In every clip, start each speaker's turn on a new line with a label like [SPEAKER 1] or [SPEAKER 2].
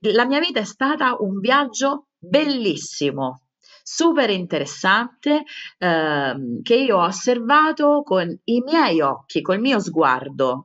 [SPEAKER 1] la mia vita è stata un viaggio bellissimo, super interessante ehm, che io ho osservato con i miei occhi, col mio sguardo.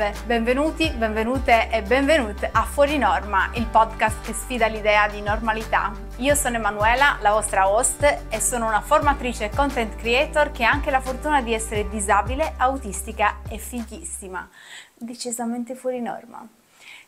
[SPEAKER 2] salve, benvenuti, benvenute e benvenute a Fuori Norma, il podcast che sfida l'idea di normalità. Io sono Emanuela, la vostra host, e sono una formatrice e content creator che ha anche la fortuna di essere disabile, autistica e fighissima. Decisamente fuori norma.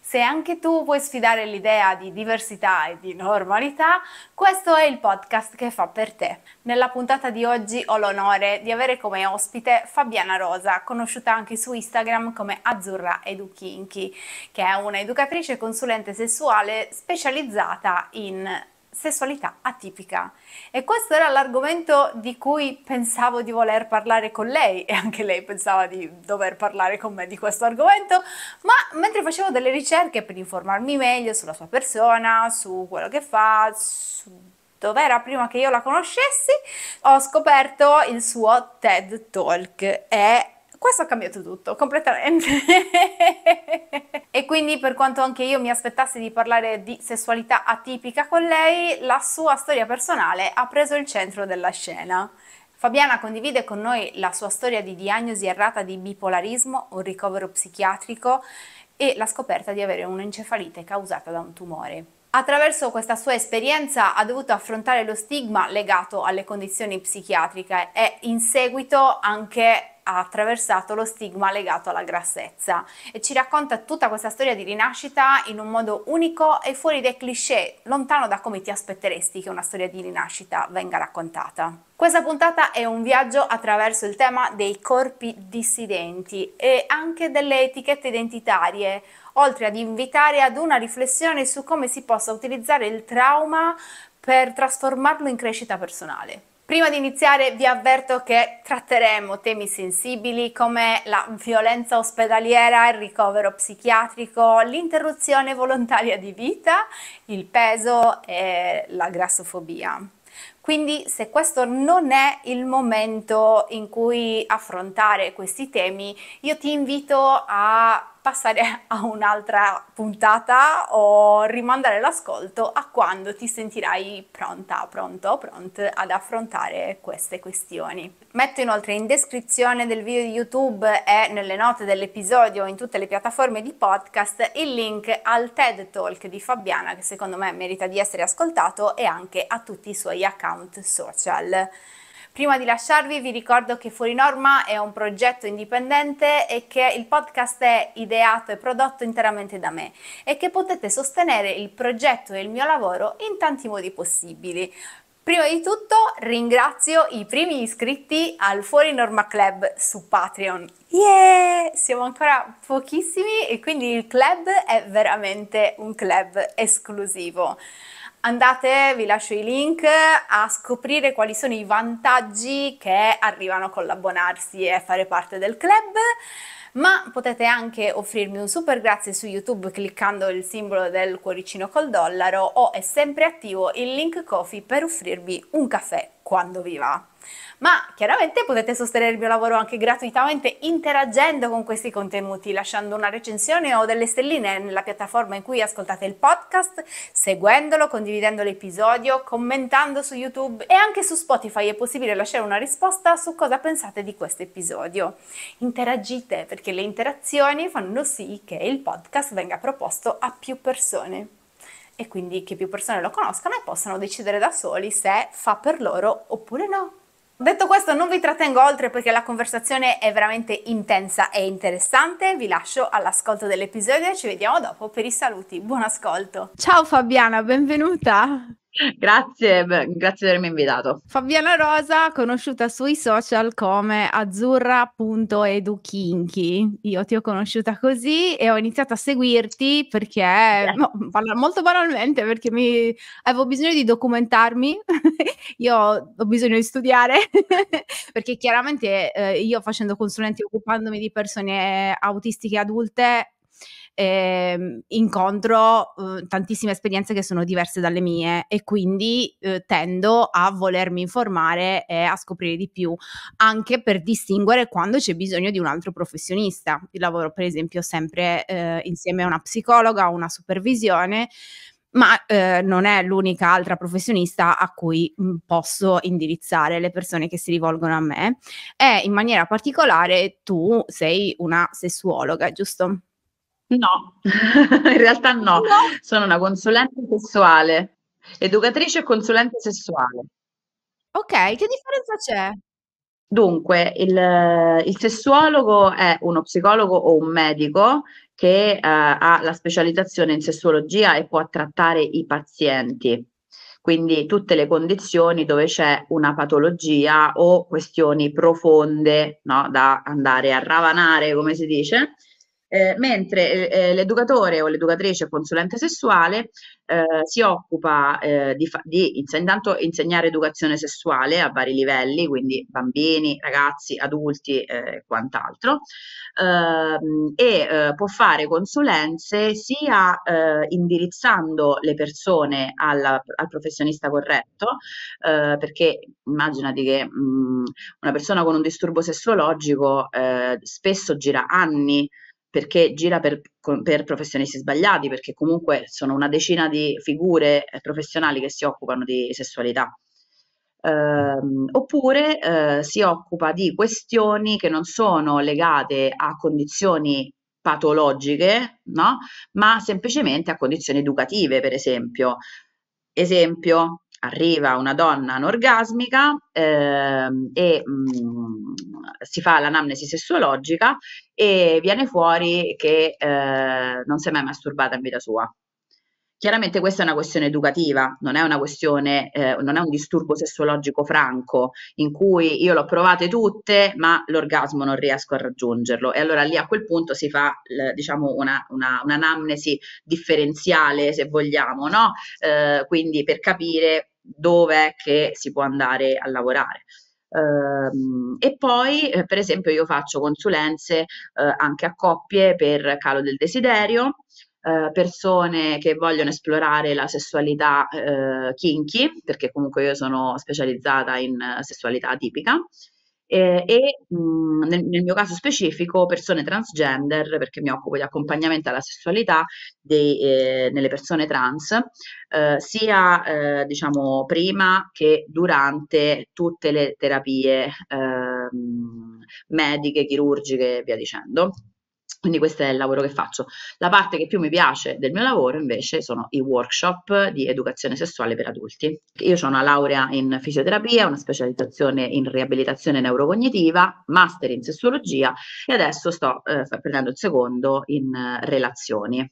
[SPEAKER 2] Se anche tu vuoi sfidare l'idea di diversità e di normalità, questo è il podcast che fa per te. Nella puntata di oggi ho l'onore di avere come ospite Fabiana Rosa, conosciuta anche su Instagram come Azzurra Educhinchi, che è una educatrice consulente sessuale specializzata in sessualità atipica. E questo era l'argomento di cui pensavo di voler parlare con lei e anche lei pensava di dover parlare con me di questo argomento, ma mentre facevo delle ricerche per informarmi meglio sulla sua persona, su quello che fa, su dove era prima che io la conoscessi, ho scoperto il suo TED Talk e questo ha cambiato tutto completamente. e quindi per quanto anche io mi aspettassi di parlare di sessualità atipica con lei, la sua storia personale ha preso il centro della scena. Fabiana condivide con noi la sua storia di diagnosi errata di bipolarismo, un ricovero psichiatrico e la scoperta di avere un'encefalite causata da un tumore. Attraverso questa sua esperienza ha dovuto affrontare lo stigma legato alle condizioni psichiatriche e in seguito anche ha attraversato lo stigma legato alla grassezza e ci racconta tutta questa storia di rinascita in un modo unico e fuori dai cliché, lontano da come ti aspetteresti che una storia di rinascita venga raccontata. Questa puntata è un viaggio attraverso il tema dei corpi dissidenti e anche delle etichette identitarie, oltre ad invitare ad una riflessione su come si possa utilizzare il trauma per trasformarlo in crescita personale. Prima di iniziare vi avverto che tratteremo temi sensibili come la violenza ospedaliera, il ricovero psichiatrico, l'interruzione volontaria di vita, il peso e la grassofobia. Quindi se questo non è il momento in cui affrontare questi temi, io ti invito a passare a un'altra puntata o rimandare l'ascolto a quando ti sentirai pronta, pronto, pront ad affrontare queste questioni. Metto inoltre in descrizione del video di YouTube e nelle note dell'episodio in tutte le piattaforme di podcast il link al TED Talk di Fabiana che secondo me merita di essere ascoltato e anche a tutti i suoi account social. Prima di lasciarvi vi ricordo che Fuori Norma è un progetto indipendente e che il podcast è ideato e prodotto interamente da me e che potete sostenere il progetto e il mio lavoro in tanti modi possibili. Prima di tutto ringrazio i primi iscritti al Fuori Norma Club su Patreon. Yeah! Siamo ancora pochissimi e quindi il club è veramente un club esclusivo andate, vi lascio i link, a scoprire quali sono i vantaggi che arrivano con l'abbonarsi e fare parte del club ma potete anche offrirmi un super grazie su YouTube cliccando il simbolo del cuoricino col dollaro o è sempre attivo il link Coffee per offrirvi un caffè quando vi va. Ma chiaramente potete sostenere il mio lavoro anche gratuitamente interagendo con questi contenuti, lasciando una recensione o delle stelline nella piattaforma in cui ascoltate il podcast, seguendolo, condividendo l'episodio, commentando su YouTube e anche su Spotify è possibile lasciare una risposta su cosa pensate di questo episodio. Interagite perché le interazioni fanno sì che il podcast venga proposto a più persone e quindi che più persone lo conoscano e possano decidere da soli se fa per loro oppure no. Detto questo non vi trattengo oltre perché la conversazione è veramente intensa e interessante, vi lascio all'ascolto dell'episodio e ci vediamo dopo per i saluti, buon ascolto! Ciao Fabiana, benvenuta! Grazie, grazie di avermi invitato. Fabiana Rosa, conosciuta sui social come azzurra.edukinky. Io ti ho conosciuta così e ho iniziato a seguirti perché, eh. no, molto banalmente, perché mi, avevo bisogno di documentarmi. io ho bisogno di studiare perché chiaramente eh, io facendo consulenti, occupandomi di persone autistiche adulte, eh, incontro eh, tantissime esperienze che sono diverse dalle mie e quindi eh, tendo a volermi informare e a scoprire di più, anche per distinguere quando c'è bisogno di un altro professionista. Io lavoro per esempio sempre eh, insieme a una psicologa, a una supervisione, ma eh, non è l'unica altra professionista a cui mm, posso indirizzare le persone che si rivolgono a me e in maniera particolare tu sei una sessuologa,
[SPEAKER 1] giusto? No, in realtà no. no. Sono una consulente sessuale, educatrice e consulente sessuale.
[SPEAKER 2] Ok, che differenza c'è?
[SPEAKER 1] Dunque, il, il sessuologo è uno psicologo o un medico che eh, ha la specializzazione in sessuologia e può trattare i pazienti quindi tutte le condizioni dove c'è una patologia o questioni profonde no? da andare a ravanare, come si dice, eh, mentre eh, eh, l'educatore o l'educatrice consulente sessuale eh, si occupa eh, di, di inse intanto insegnare educazione sessuale a vari livelli, quindi bambini, ragazzi, adulti eh, e quant'altro, ehm, e può fare consulenze sia indirizzando le persone alla, al professionista corretto, perché immaginati che mh, mm, una persona con un disturbo sessuologico spesso gira anni perché gira per, per, professionisti sbagliati, perché comunque sono una decina di figure eh, professionali che si occupano di sessualità. Eh, oppure eh, si occupa di questioni che non sono legate a condizioni patologiche, no? ma semplicemente a condizioni educative, per esempio. Esempio, arriva una donna anorgasmica eh, e mh, mm, si fa l'anamnesi sessuologica e viene fuori che eh, non si è mai masturbata in vita sua. Chiaramente questa è una questione educativa, non è una questione, eh, non è un disturbo sessologico franco in cui io l'ho provate tutte ma l'orgasmo non riesco a raggiungerlo e allora lì a quel punto si fa eh, diciamo una, una, un'anamnesi differenziale se vogliamo, no? eh, quindi per capire dove è che si può andare a lavorare. Ehm, e poi, eh, per esempio, io faccio consulenze eh, anche a coppie per calo del desiderio, eh, persone che vogliono esplorare la sessualità kinky, perché comunque io sono specializzata in sessualità atipica eh, e mh, mhmm, nel, nel, mio caso specifico persone transgender, perché mi occupo di accompagnamento alla sessualità dei, eh, nelle persone trans, eh, sia eh, diciamo prima che durante tutte le terapie ehm, mediche, chirurgiche e via dicendo. Quindi questo è il lavoro che faccio. La parte che più mi piace del mio lavoro invece sono i workshop di educazione sessuale per adulti. Io ho una laurea in fisioterapia, una specializzazione in riabilitazione neurocognitiva, master in sessuologia e adesso sto eh, prendendo il secondo in eh, relazioni.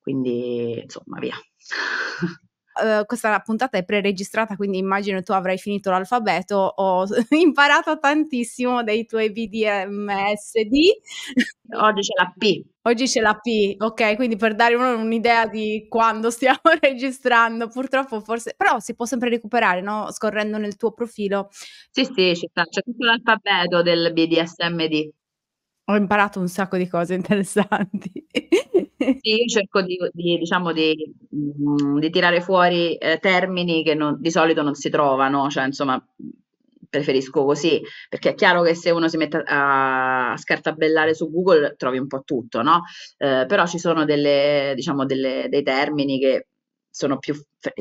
[SPEAKER 1] Quindi insomma via.
[SPEAKER 2] Eh, questa puntata è preregistrata, quindi immagino tu avrai finito l'alfabeto, ho imparato tantissimo dai tuoi BDMSD. Oggi c'è la P. Oggi c'è la P, ok, quindi per dare un, un'idea di quando stiamo registrando, purtroppo forse, però si può sempre recuperare, no? Scorrendo nel tuo profilo. Sì,
[SPEAKER 1] sì, c'è, c'è tutto l'alfabeto del BDSMD.
[SPEAKER 2] Ho imparato un sacco di cose interessanti.
[SPEAKER 1] Sì, io cerco di, di, diciamo, di, mm, di tirare fuori eh, termini che non, di solito non si trovano, cioè insomma preferisco così, perché è chiaro che se uno si mette a, scartabellare su Google trovi un po' tutto, no? Eh, però ci sono delle, diciamo, delle, dei termini che sono più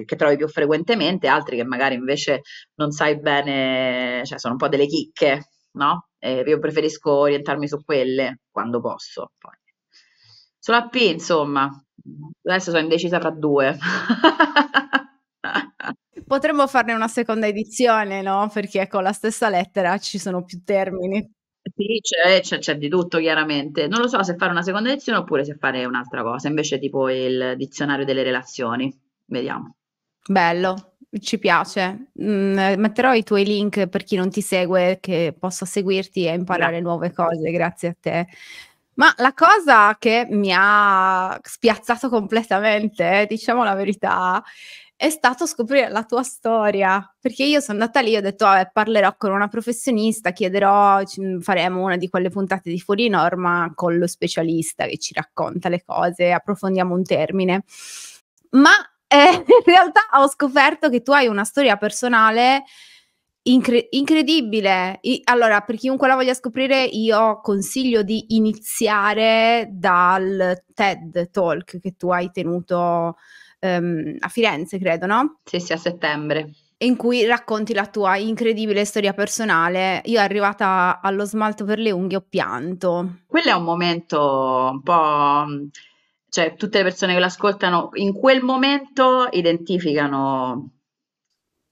[SPEAKER 1] che trovi più frequentemente, altri che magari invece non sai bene, cioè sono un po' delle chicche, no? Eh, io preferisco orientarmi su quelle quando posso. Poi. Sono a P, insomma. Adesso sono indecisa tra due.
[SPEAKER 2] Potremmo farne una seconda edizione, no? Perché con la stessa lettera ci sono più termini.
[SPEAKER 1] Sì, c'è, c'è, c'è, di tutto chiaramente. Non lo so se fare una seconda edizione oppure se fare un'altra cosa, invece tipo il dizionario delle relazioni. Vediamo.
[SPEAKER 2] Bello, ci piace. Mm, eh, metterò i tuoi link per chi non ti segue, che possa seguirti e imparare Grazie. nuove cose. Grazie a te. Ma la cosa che mi ha spiazzato completamente, eh, diciamo la verità, è stato scoprire la tua storia, perché io sono andata lì e ho detto, vabbè, parlerò con una professionista, chiederò, mm, faremo una di quelle puntate di fuori norma con lo specialista che ci racconta le cose, approfondiamo un termine. Ma eh, in realtà ho scoperto che tu hai una storia personale Incre- incredibile. I- allora, per chiunque la voglia scoprire, io consiglio di iniziare dal TED Talk che tu hai tenuto um, a Firenze, credo, no? Sì, sì, a settembre. In cui racconti la tua incredibile storia personale. Io arrivata allo smalto per le unghie ho pianto.
[SPEAKER 1] Quello è un momento un po' cioè tutte le persone che l'ascoltano in quel momento identificano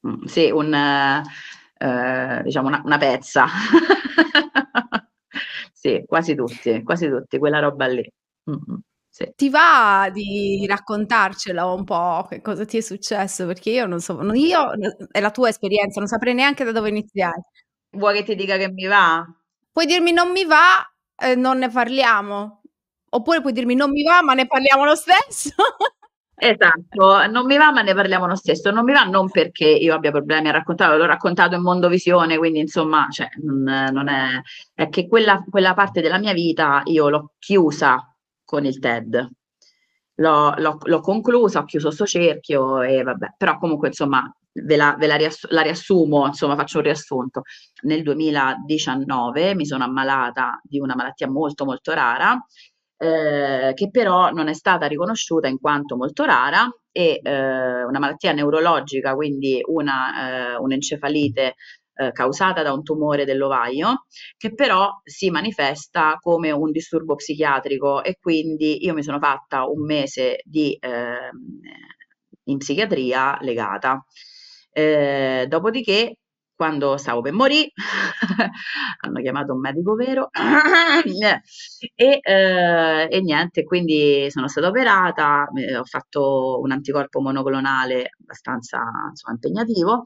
[SPEAKER 1] mm, sì, un, eh, diciamo una, una pezza. sì, quasi tutti, quasi tutti, quella roba lì. Mm-hmm. Sì.
[SPEAKER 2] Ti va di raccontarcelo un po' che cosa ti è successo? Perché io non so, io è la tua esperienza, non saprei neanche da dove iniziare. Vuoi che ti dica che mi va? Puoi dirmi non mi va, eh, non ne parliamo. Oppure puoi dirmi non mi va, ma ne parliamo lo stesso.
[SPEAKER 1] Esatto, non mi va ma ne parliamo lo stesso, non mi va non perché io abbia problemi a raccontarlo, l'ho raccontato in Mondovisione, quindi insomma cioè, non, non è, è, che quella, quella parte della mia vita io l'ho chiusa con il TED, l'ho, l'ho, l'ho conclusa, ho chiuso sto cerchio e vabbè, però comunque insomma ve, la, ve la, riass- la, riassumo, insomma faccio un riassunto. Nel 2019 mi sono ammalata di una malattia molto molto rara eh, che però non è stata riconosciuta in quanto molto rara e eh, una malattia neurologica, quindi una, eh, un'encefalite eh, causata da un tumore dell'ovaio, che però si manifesta come un disturbo psichiatrico e quindi io mi sono fatta un mese di, eh, in psichiatria legata. Eh, dopodiché quando stavo per morire, hanno chiamato un medico vero e, eh, e, niente, quindi sono stata operata, eh, ho fatto un anticorpo monoclonale abbastanza insomma, impegnativo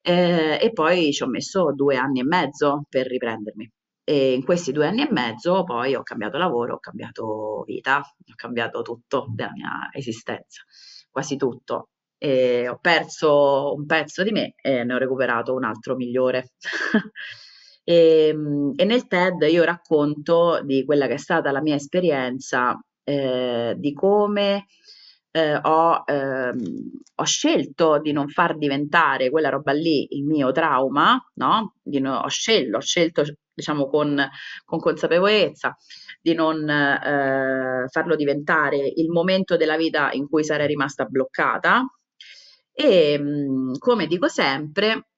[SPEAKER 1] eh, e poi ci ho messo due anni e mezzo per riprendermi. E in questi due anni e mezzo poi ho cambiato lavoro, ho cambiato vita, ho cambiato tutto della mia esistenza, quasi tutto e ho perso un pezzo di me e ne ho recuperato un altro migliore. e, ehm, e, nel TED io racconto di quella che è stata la mia esperienza, eh, di come eh, ho, ehm, ho, scelto di non far diventare quella roba lì il mio trauma, no? no ho, scelto, ho scelto diciamo con, con consapevolezza di non eh, farlo diventare il momento della vita in cui sarei rimasta bloccata, e mhmm, come dico sempre,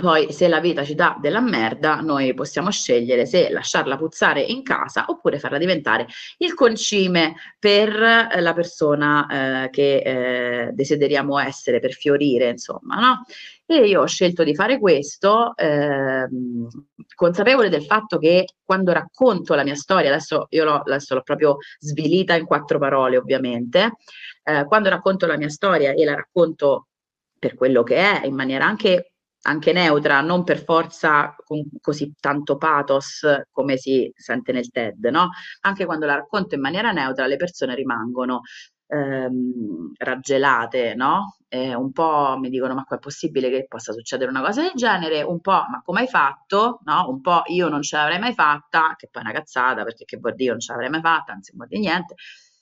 [SPEAKER 1] poi se la vita ci dà della merda, noi possiamo scegliere se lasciarla puzzare in casa oppure farla diventare il concime per eh, la persona eh, che eh, desideriamo essere, per fiorire, insomma, no? E io ho scelto di fare questo, eh, consapevole del fatto che quando racconto la mia storia, adesso io l'ho, adesso l'ho proprio svilita in quattro parole ovviamente, eh, quando racconto la mia storia e la racconto per quello che è, in maniera anche, anche neutra, non per forza con così tanto pathos come si sente nel TED, no? Anche quando la racconto in maniera neutra, le persone rimangono ehm, raggelate, no? Eh, un po' mi dicono ma qua è possibile che possa succedere una cosa del genere, un po' ma come hai fatto, no? un po' io non ce l'avrei mai fatta, che poi è una cazzata perché che vuol dire io non ce l'avrei mai fatta, anzi vuol dire niente,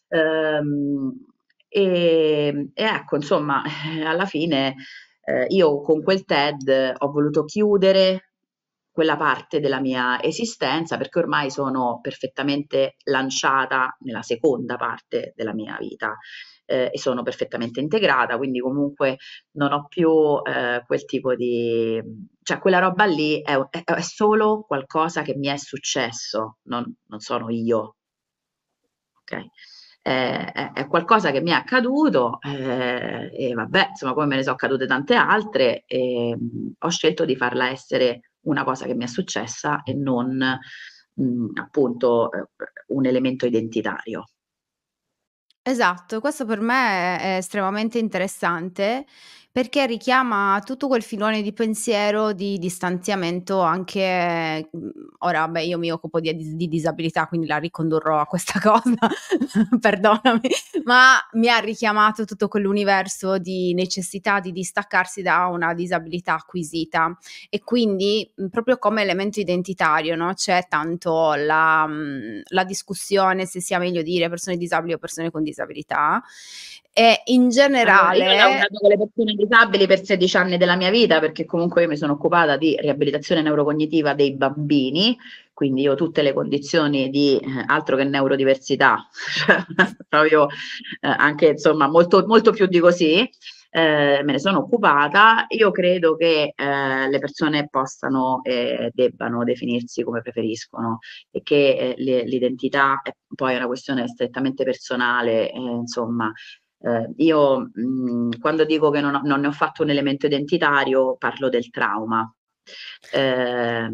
[SPEAKER 1] ehm, e, ehm, e ecco, insomma, alla fine eh, io con quel TED ho voluto chiudere quella parte della mia esistenza perché ormai sono perfettamente lanciata nella seconda parte della mia vita eh, e sono perfettamente integrata, quindi comunque non ho più eh, quel tipo di... cioè quella roba lì è, è, è solo qualcosa che mi è successo, non, non sono io. Okay eh, è qualcosa che mi è accaduto eh, e vabbè, insomma, come me ne sono accadute tante altre, eh, ho scelto di farla essere una cosa che mi è successa e non mh, mm, appunto eh, un elemento identitario.
[SPEAKER 2] Esatto, questo per me è estremamente interessante perché richiama tutto quel filone di pensiero di distanziamento anche mm, ora beh io mi occupo di, di disabilità quindi la ricondurrò a questa cosa perdonami ma mi ha richiamato tutto quell'universo di necessità di distaccarsi da una disabilità acquisita e quindi mm, proprio come elemento identitario no? c'è tanto la, mm, la discussione se sia meglio dire persone disabili o persone con disabilità e in generale... Allora, io ho lavorato
[SPEAKER 1] con le persone disabili per 16 anni della mia vita perché comunque io mi sono occupata di riabilitazione neurocognitiva dei bambini, quindi io ho tutte le condizioni di eh, altro che neurodiversità, cioè, proprio eh, anche insomma molto, molto più di così. Eh, me ne sono occupata, io credo che eh, le persone possano e eh, debbano definirsi come preferiscono e che eh, le, l'identità è poi una questione strettamente personale, eh, insomma, eh, io mh, mhmm, quando dico che non, ho, non, ne ho fatto un elemento identitario parlo del trauma. Eh,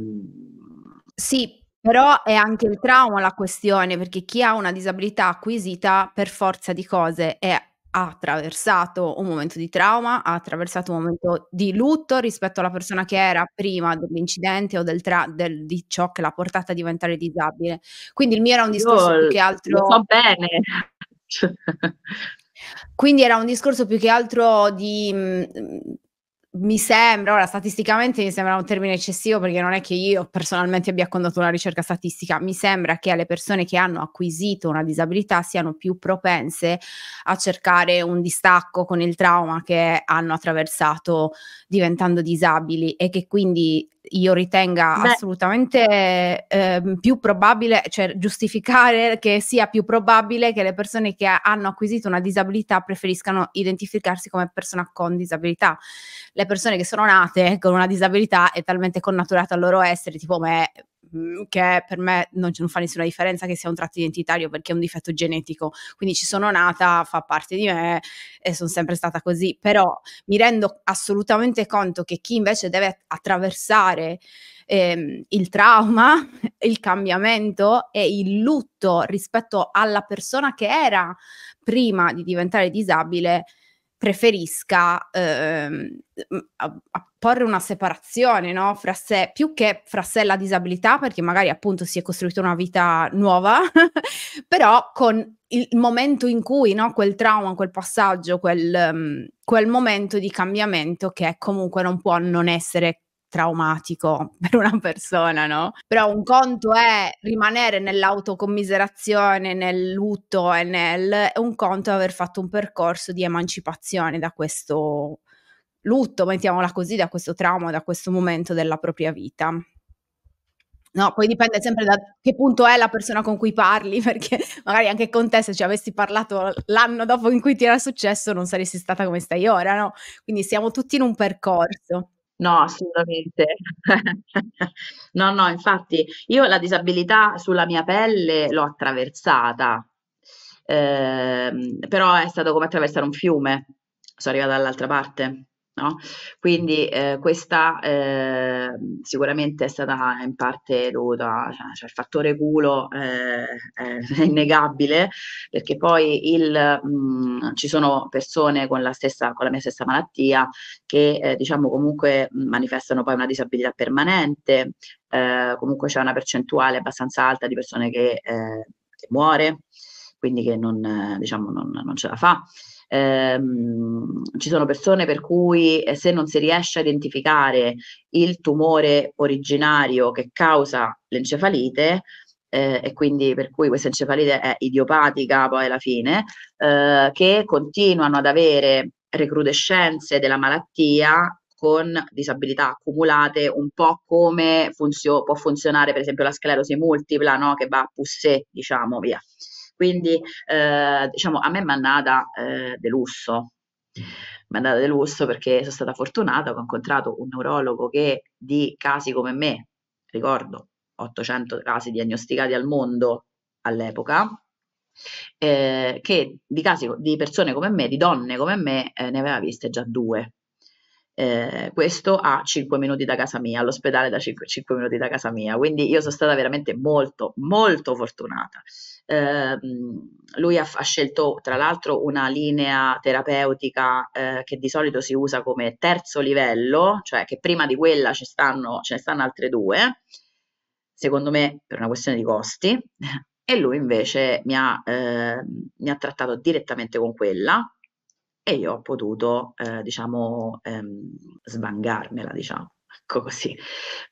[SPEAKER 1] sì, però è anche il trauma la questione, perché chi ha
[SPEAKER 2] una disabilità acquisita per forza di cose è ha attraversato un momento di trauma, ha attraversato un momento di lutto rispetto alla persona che era prima dell'incidente o del tra- del, di ciò che l'ha portata a diventare disabile. Quindi il mio era un discorso più che altro. Lo so
[SPEAKER 1] bene.
[SPEAKER 2] Quindi era un discorso più che altro di... Mm, mm, mi sembra, ora statisticamente mi sembra un termine eccessivo perché non è che io personalmente abbia condotto una ricerca statistica, mi sembra che le persone che hanno acquisito una disabilità siano più propense a cercare un distacco con il trauma che hanno attraversato diventando disabili e che quindi io ritenga Beh. assolutamente eh, più probabile, cioè giustificare che sia più probabile che le persone che hanno acquisito una disabilità preferiscano identificarsi come persona con disabilità. Le persone che sono nate con una disabilità è talmente connaturata al loro essere, tipo me, Mm, che per me non, non fa nessuna differenza che sia un tratto identitario perché è un difetto genetico, quindi ci sono nata, fa parte di me e sono sempre stata così, però mi rendo assolutamente conto che chi invece deve attraversare ehm, il trauma, il cambiamento e il lutto rispetto alla persona che era prima di diventare disabile, preferisca ehm, apporre una separazione no? fra sé, più che fra sé la disabilità, perché magari appunto si è costruita una vita nuova, però con il momento in cui no? quel trauma, quel passaggio, quel, um, quel momento di cambiamento che comunque non può non essere traumatico per una persona, no? Però un conto è rimanere nell'autocommiserazione, nel lutto e nel... un conto è aver fatto un percorso di emancipazione da questo lutto, mettiamola così, da questo trauma, da questo momento della propria vita. No, poi dipende sempre da che punto è la persona con cui parli, perché magari anche con te se ci avessi parlato l'anno dopo in cui ti era successo non saresti stata come stai ora, no? Quindi siamo tutti in un percorso. No, assolutamente.
[SPEAKER 1] No, no, infatti io la disabilità sulla mia pelle l'ho attraversata, ehm, però è stato come attraversare un fiume, sono arrivata dall'altra parte. No? Quindi eh, questa eh, sicuramente è stata in parte dovuta, cioè, cioè il fattore culo eh, è innegabile perché poi il, mh, mm, ci sono persone con la, stessa, con la mia stessa malattia che eh, diciamo comunque manifestano poi una disabilità permanente, eh, comunque c'è una percentuale abbastanza alta di persone che, eh, che muore, quindi che non, diciamo, non, non ce la fa ehm, ci sono persone per cui eh, se non si riesce a identificare il tumore originario che causa l'encefalite, eh, e quindi per cui questa encefalite è idiopatica poi alla fine, eh, che continuano ad avere recrudescenze della malattia con disabilità accumulate, un po' come funzio- può funzionare per esempio la sclerosi multipla, no? che va a poussé, diciamo, via quindi eh, diciamo a me mi è andata eh, de mi è andata delusso perché sono stata fortunata, ho incontrato un neurologo che di casi come me, ricordo 800 casi diagnosticati al mondo all'epoca, eh, che di casi di persone come me, di donne come me, eh, ne aveva viste già due. Eh, questo a 5 minuti da casa mia, all'ospedale da 5, 5 minuti da casa mia, quindi io sono stata veramente molto, molto fortunata. Ehm, lui ha, ha, scelto tra l'altro una linea terapeutica eh, che di solito si usa come terzo livello, cioè che prima di quella ci stanno, ce ne stanno altre due, secondo me per una questione di costi, e lui invece mi ha, eh, mi ha trattato direttamente con quella e io ho potuto, eh, diciamo, ehm, svangarmela, diciamo, ecco così.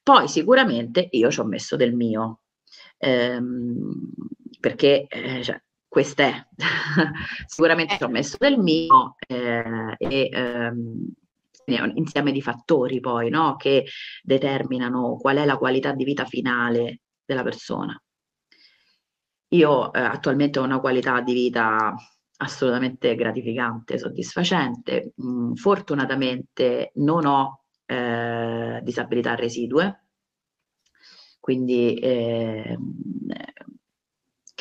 [SPEAKER 1] Poi sicuramente io ci ho messo del mio. Ehm, perché eh, cioè, questa è. Sicuramente eh. ci ho messo del mio eh, e ehm, un insieme di fattori poi no? che determinano qual è la qualità di vita finale della persona. Io eh, attualmente ho una qualità di vita assolutamente gratificante, soddisfacente. Mm, fortunatamente non ho eh, disabilità residue, quindi eh,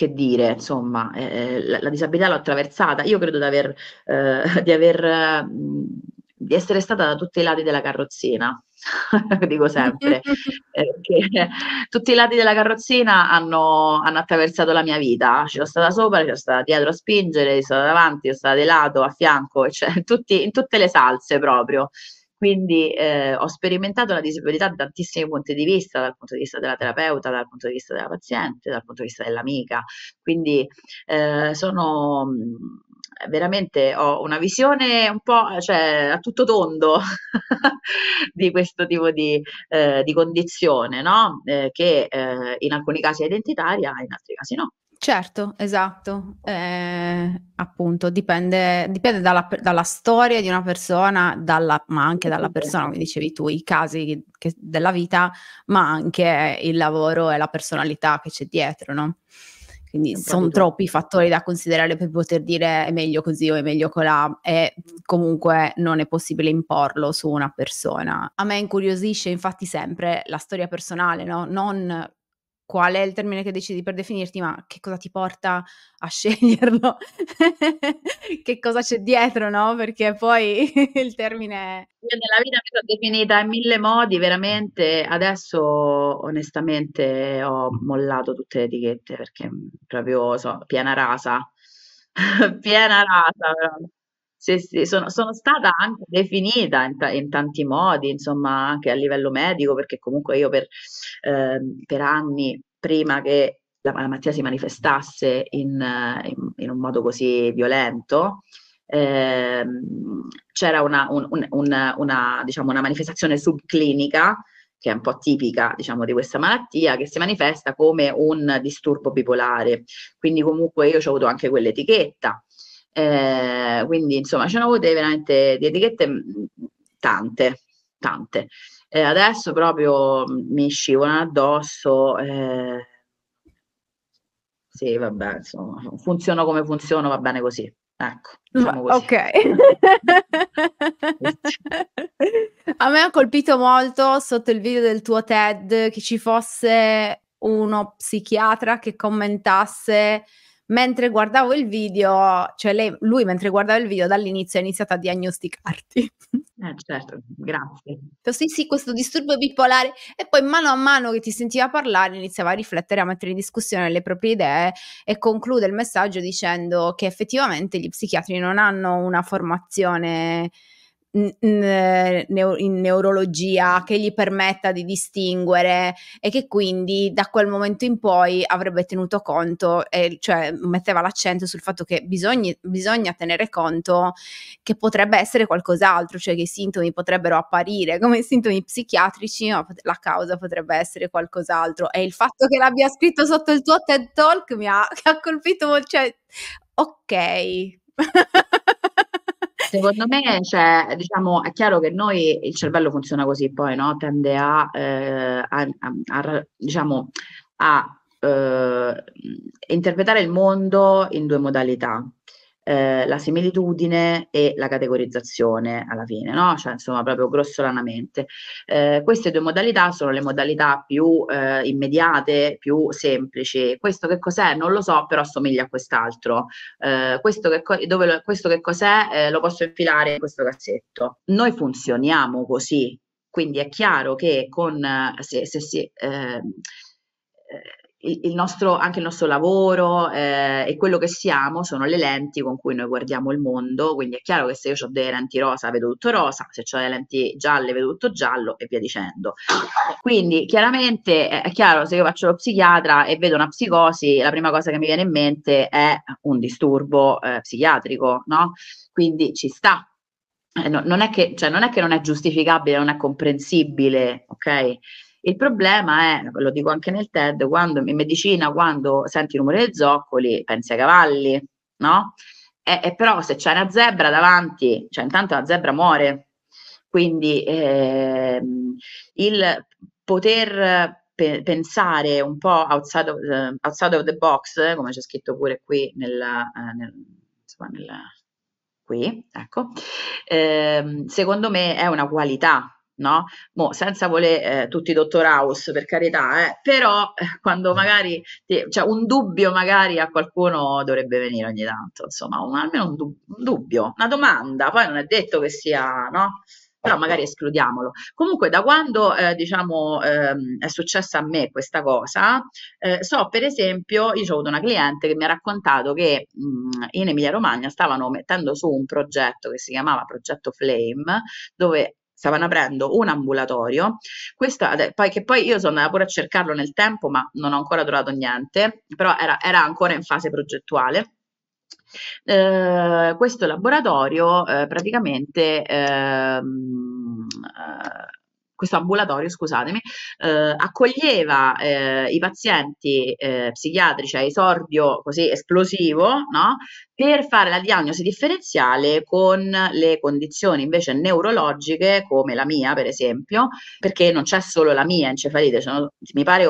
[SPEAKER 1] che dire, insomma, eh, eh, la, la, disabilità l'ho attraversata. Io credo di aver, eh, di, aver mm, di essere stata da tutti i lati della carrozzina. dico sempre, eh, tutti i lati della carrozzina hanno, hanno attraversato la mia vita, ci sono stata sopra, ci sono stata dietro a spingere, ci sono stata davanti, ci sono stata di lato, a fianco, cioè, tutti, in tutte le salse proprio. Quindi eh, ho sperimentato la disabilità da tantissimi punti di vista, dal punto di vista della terapeuta, dal punto di vista della paziente, dal punto di vista dell'amica. Quindi eh, sono mm, veramente ho una visione un po' cioè, a tutto tondo di questo tipo di, eh, di condizione, no? eh, che eh, in alcuni casi è identitaria, in altri casi no. Certo,
[SPEAKER 2] esatto, eh, appunto, dipende, dipende dalla, dalla, storia di una persona, dalla, ma anche dalla persona, come dicevi tu, i casi che, della vita, ma anche il lavoro e la personalità che c'è dietro, no? Quindi sono troppi fattori da considerare per poter dire è meglio così o è meglio colà e comunque non è possibile imporlo su una persona. A me incuriosisce infatti sempre la storia personale, no? Non qual è il termine che decidi per definirti, ma che cosa ti porta a sceglierlo? che cosa c'è dietro, no? Perché poi
[SPEAKER 1] il termine... Io nella vita mi sono definita in mille modi, veramente adesso onestamente ho mollato tutte le etichette perché mm, proprio so, piena rasa, piena rasa. Però. Sì, sì, sono sono stata anche definita in ta in tanti modi, insomma, anche a livello medico, perché comunque io per ehm, per anni, prima che la malattia si manifestasse in in in un modo così violento, ehm, c'era una un un un una diciamo, una manifestazione subclinica, che è un po' tipica, diciamo, di questa malattia, che si manifesta come un disturbo bipolare. Quindi comunque io ho avuto anche quell'etichetta. Eh, quindi insomma ce ne avete veramente di etichette mm, tante, tante. e eh, adesso proprio mm, mi scivolano addosso. Eh, sì, vabbè, insomma, funziono come funziona va bene così. Ecco, diciamo così. Ok.
[SPEAKER 2] A me ha colpito molto sotto il video del tuo TED che ci fosse uno psichiatra che commentasse mentre guardavo il video, cioè lei, lui mentre guardava il video dall'inizio ha iniziato a diagnosticarti.
[SPEAKER 1] Eh certo, grazie.
[SPEAKER 2] Cioè, sì, sì, questo disturbo bipolare. E poi mano a mano che ti sentiva parlare iniziava a riflettere, a mettere in discussione le proprie idee e conclude il messaggio dicendo che effettivamente gli psichiatri non hanno una formazione in neurologia che gli permetta di distinguere e che quindi da quel momento in poi avrebbe tenuto conto, eh, cioè metteva l'accento sul fatto che bisogna, bisogna tenere conto che potrebbe essere qualcos'altro, cioè che i sintomi potrebbero apparire come sintomi psichiatrici, ma la causa potrebbe essere qualcos'altro. E il fatto che l'abbia scritto sotto il tuo TED Talk mi ha, ha colpito, cioè ok.
[SPEAKER 1] Secondo me, cioè, diciamo, è chiaro che noi il cervello funziona così, poi no? tende a, eh, a, a, a diciamo, a eh, interpretare il mondo in due modalità, eh, la similitudine e la categorizzazione alla fine, no? Cioè, insomma, proprio grossolanamente. Eh, queste due modalità sono le modalità più eh, immediate, più semplici. Questo che cos'è? Non lo so, però somiglia a quest'altro. Eh, questo, che co- dove lo, questo che cos'è? Eh, lo posso infilare in questo cassetto. Noi funzioniamo così, quindi è chiaro che con eh, se, se si ehm, il nostro, anche il nostro lavoro eh, e quello che siamo sono le lenti con cui noi guardiamo il mondo, quindi è chiaro che se io ho delle lenti rosa vedo tutto rosa, se ho delle lenti gialle vedo tutto giallo e via dicendo. Quindi chiaramente è chiaro se io faccio lo psichiatra e vedo una psicosi, la prima cosa che mi viene in mente è un disturbo eh, psichiatrico, no? Quindi ci sta. Eh, no, non, è che, cioè, non è che non è giustificabile, non è comprensibile, ok? Il problema è, lo dico anche nel TED, quando in medicina, quando senti il rumore dei zoccoli, pensi ai cavalli, no? E, e però se c'è una zebra davanti, cioè intanto la zebra muore. Quindi eh, il poter pe- pensare un po' outside of, uh, outside of the box, come c'è scritto pure qui nella, uh, nel, insomma, nella, qui, ecco, eh, secondo me è una qualità no? Mo, senza voler eh, tutti dottor House, per carità, eh, però eh, quando mm. magari, ti, cioè un dubbio magari a qualcuno dovrebbe venire ogni tanto, insomma, un, almeno un, dub un dubbio, una domanda, poi non è detto che sia, no? però certo. magari escludiamolo. Comunque da quando eh, diciamo, ehm, è successa a me questa cosa, eh, so per esempio, io ho avuto una cliente che mi ha raccontato che mh, mm, in Emilia Romagna stavano mettendo su un progetto che si chiamava Progetto Flame, dove stavano aprendo un ambulatorio, questa, poi, che poi io sono andata pure a cercarlo nel tempo, ma non ho ancora trovato niente, però era, era ancora in fase progettuale. Eh, questo laboratorio eh, praticamente ehm, eh, questo ambulatorio, scusatemi, eh, accoglieva eh, i pazienti eh, psichiatrici a esordio così esplosivo, no? per fare la diagnosi differenziale con le condizioni invece neurologiche come la mia per esempio, perché non c'è solo la mia encefalite, cioè, mi pare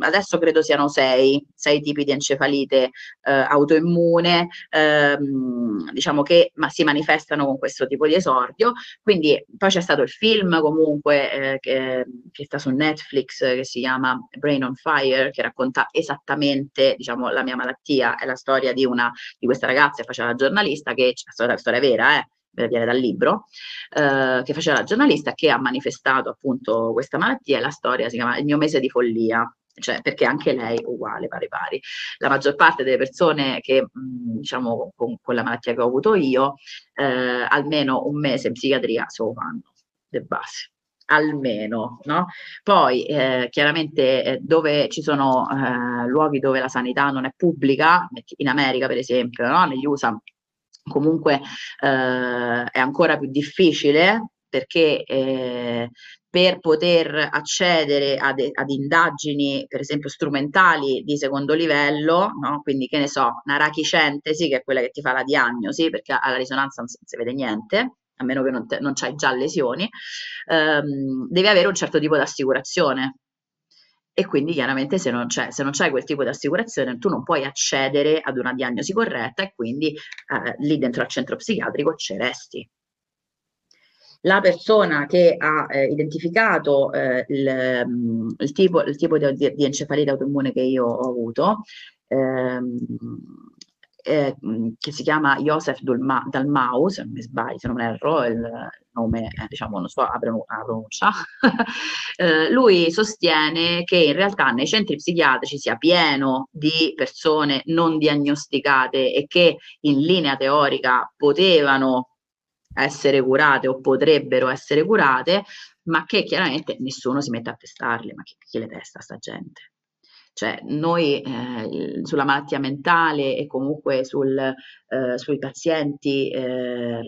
[SPEAKER 1] adesso credo siano sei, sei tipi di encefalite eh, autoimmune, ehm, diciamo che ma si manifestano con questo tipo di esordio, quindi poi c'è stato il film comunque eh, che, che, sta su Netflix che si chiama Brain on Fire che racconta esattamente diciamo, la mia malattia, è la storia di, una, di questa ragazza ragazza che faceva la giornalista, che, è storia, storia vera, eh, viene dal libro, eh, che faceva la giornalista, che ha manifestato appunto questa malattia e la storia si chiama Il mio mese di follia. Cioè, perché anche lei è uguale, pari pari. La maggior parte delle persone che, diciamo, con, con, la malattia che ho avuto io, eh, almeno un mese in psichiatria se lo fanno, le basi almeno. No? Poi eh, chiaramente eh, dove ci sono eh, luoghi dove la sanità non è pubblica, in America per esempio, no? negli USA comunque eh, è ancora più difficile perché eh, per poter accedere ad, ad, indagini, per esempio, strumentali di secondo livello, no? quindi che ne so, una rachicentesi, che è quella che ti fa la diagnosi, perché alla risonanza non si, non si vede niente, a meno che non, te, non c'hai già lesioni, ehm, devi avere un certo tipo di assicurazione. E quindi chiaramente se non, se non, c'è, quel tipo di assicurazione tu non puoi accedere ad una diagnosi corretta e quindi eh, lì dentro al centro psichiatrico ci resti. La persona che ha eh, identificato eh, il, mm, il, tipo, il, tipo, di, di encefalite autoimmune che io ho avuto, ehm, eh, che si chiama Joseph Dalmau, se non mi sbaglio, se non erro, il nome, eh, diciamo, non so, la pronuncia, eh, lui sostiene che in realtà nei centri psichiatrici sia pieno di persone non diagnosticate e che in linea teorica potevano essere curate o potrebbero essere curate, ma che chiaramente nessuno si mette a testarle, ma chi, chi le testa sta gente? Cioè noi eh, sulla malattia mentale e comunque sul, eh, sui pazienti eh,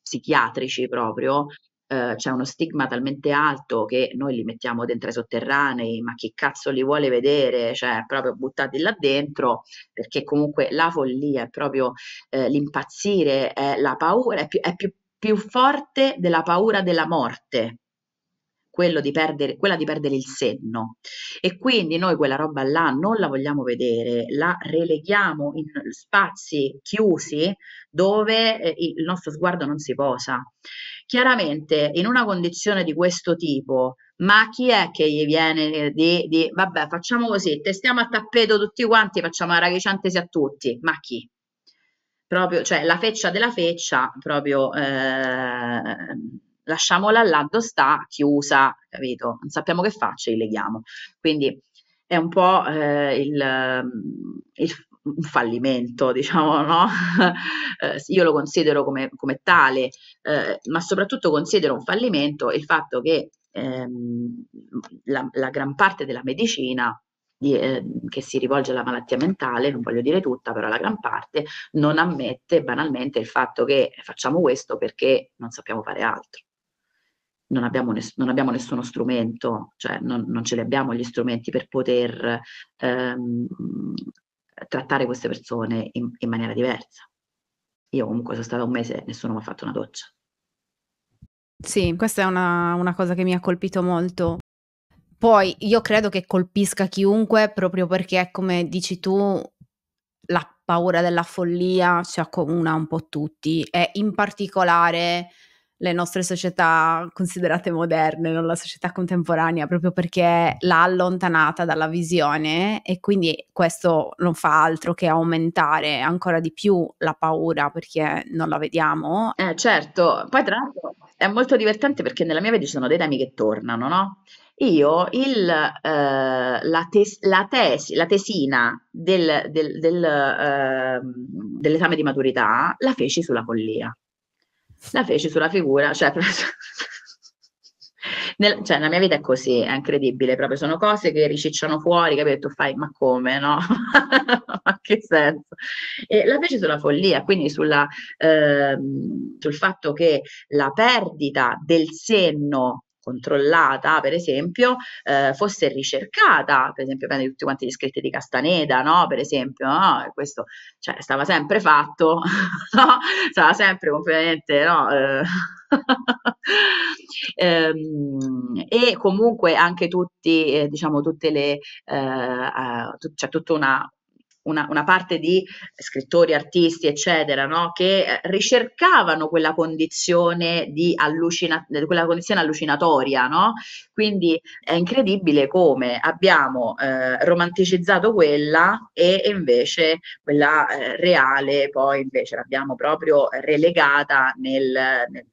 [SPEAKER 1] psichiatrici proprio eh, c'è uno stigma talmente alto che noi li mettiamo dentro i sotterranei, ma chi cazzo li vuole vedere? Cioè proprio buttati là dentro, perché comunque la follia è proprio eh, l'impazzire, è la paura, è più, è più più forte della paura della morte di perdere, quella di perdere il senno e quindi noi quella roba là non la vogliamo vedere, la releghiamo in spazi chiusi dove eh, il nostro sguardo non si posa. Chiaramente in una condizione di questo tipo, ma chi è che gli viene eh, di, di vabbè facciamo così, testiamo a tappeto tutti quanti, facciamo la raghicantesi a tutti, ma chi? Proprio, cioè la feccia della feccia, proprio... Eh, lasciamola là dove sta, chiusa, capito? Non sappiamo che faccia, li leghiamo. Quindi è un po' eh, il, mm, il, un fallimento, diciamo, no? Eh, io lo considero come, come tale, eh, ma soprattutto considero un fallimento il fatto che ehm, la, la, gran parte della medicina di, eh, che si rivolge alla malattia mentale, non voglio dire tutta, però la gran parte, non ammette banalmente il fatto che facciamo questo perché non sappiamo fare altro non abbiamo, ness non abbiamo nessuno strumento, cioè non, non, ce li abbiamo gli strumenti per poter ehm, trattare queste persone in, in maniera diversa. Io comunque sono stata un mese e nessuno mi ha fatto una doccia.
[SPEAKER 2] Sì, questa è una, una, cosa che mi ha colpito molto. Poi io credo che colpisca chiunque proprio perché, come dici tu, la paura della follia ci accomuna un po' tutti e in particolare le nostre società considerate moderne, non la società contemporanea, proprio perché l'ha allontanata dalla visione e quindi questo non fa altro che aumentare
[SPEAKER 1] ancora di più la paura perché non la vediamo. Eh, certo, poi tra l'altro è molto divertente perché nella mia vita ci sono dei temi che tornano, no? Io il, eh, la, tes- la, tesi, la tesina del, del, del, eh, dell'esame di maturità la feci sulla follia la feci sulla figura, cioè, nel, cioè nella mia vita è così, è incredibile, proprio sono cose che ricicciano fuori, capito? Tu fai, ma come, no? ma che senso? E la feci sulla follia, quindi sulla, eh, sul fatto che la perdita del senno controllata, per esempio, eh, fosse ricercata, per esempio, prendi tutti quanti gli scritti di Castaneda, no? Per esempio, no? Questo cioè, stava sempre fatto, no? Stava sempre completamente, no? Eh, ehm, e comunque anche tutti, eh, diciamo, tutte le, eh, c'è eh, cioè tutta una, una, una parte di scrittori, artisti, eccetera, no? che eh, ricercavano quella condizione, allucina- quella condizione allucinatoria. No? Quindi è incredibile come abbiamo eh, romanticizzato quella e invece quella eh, reale poi invece l'abbiamo proprio relegata nel, nel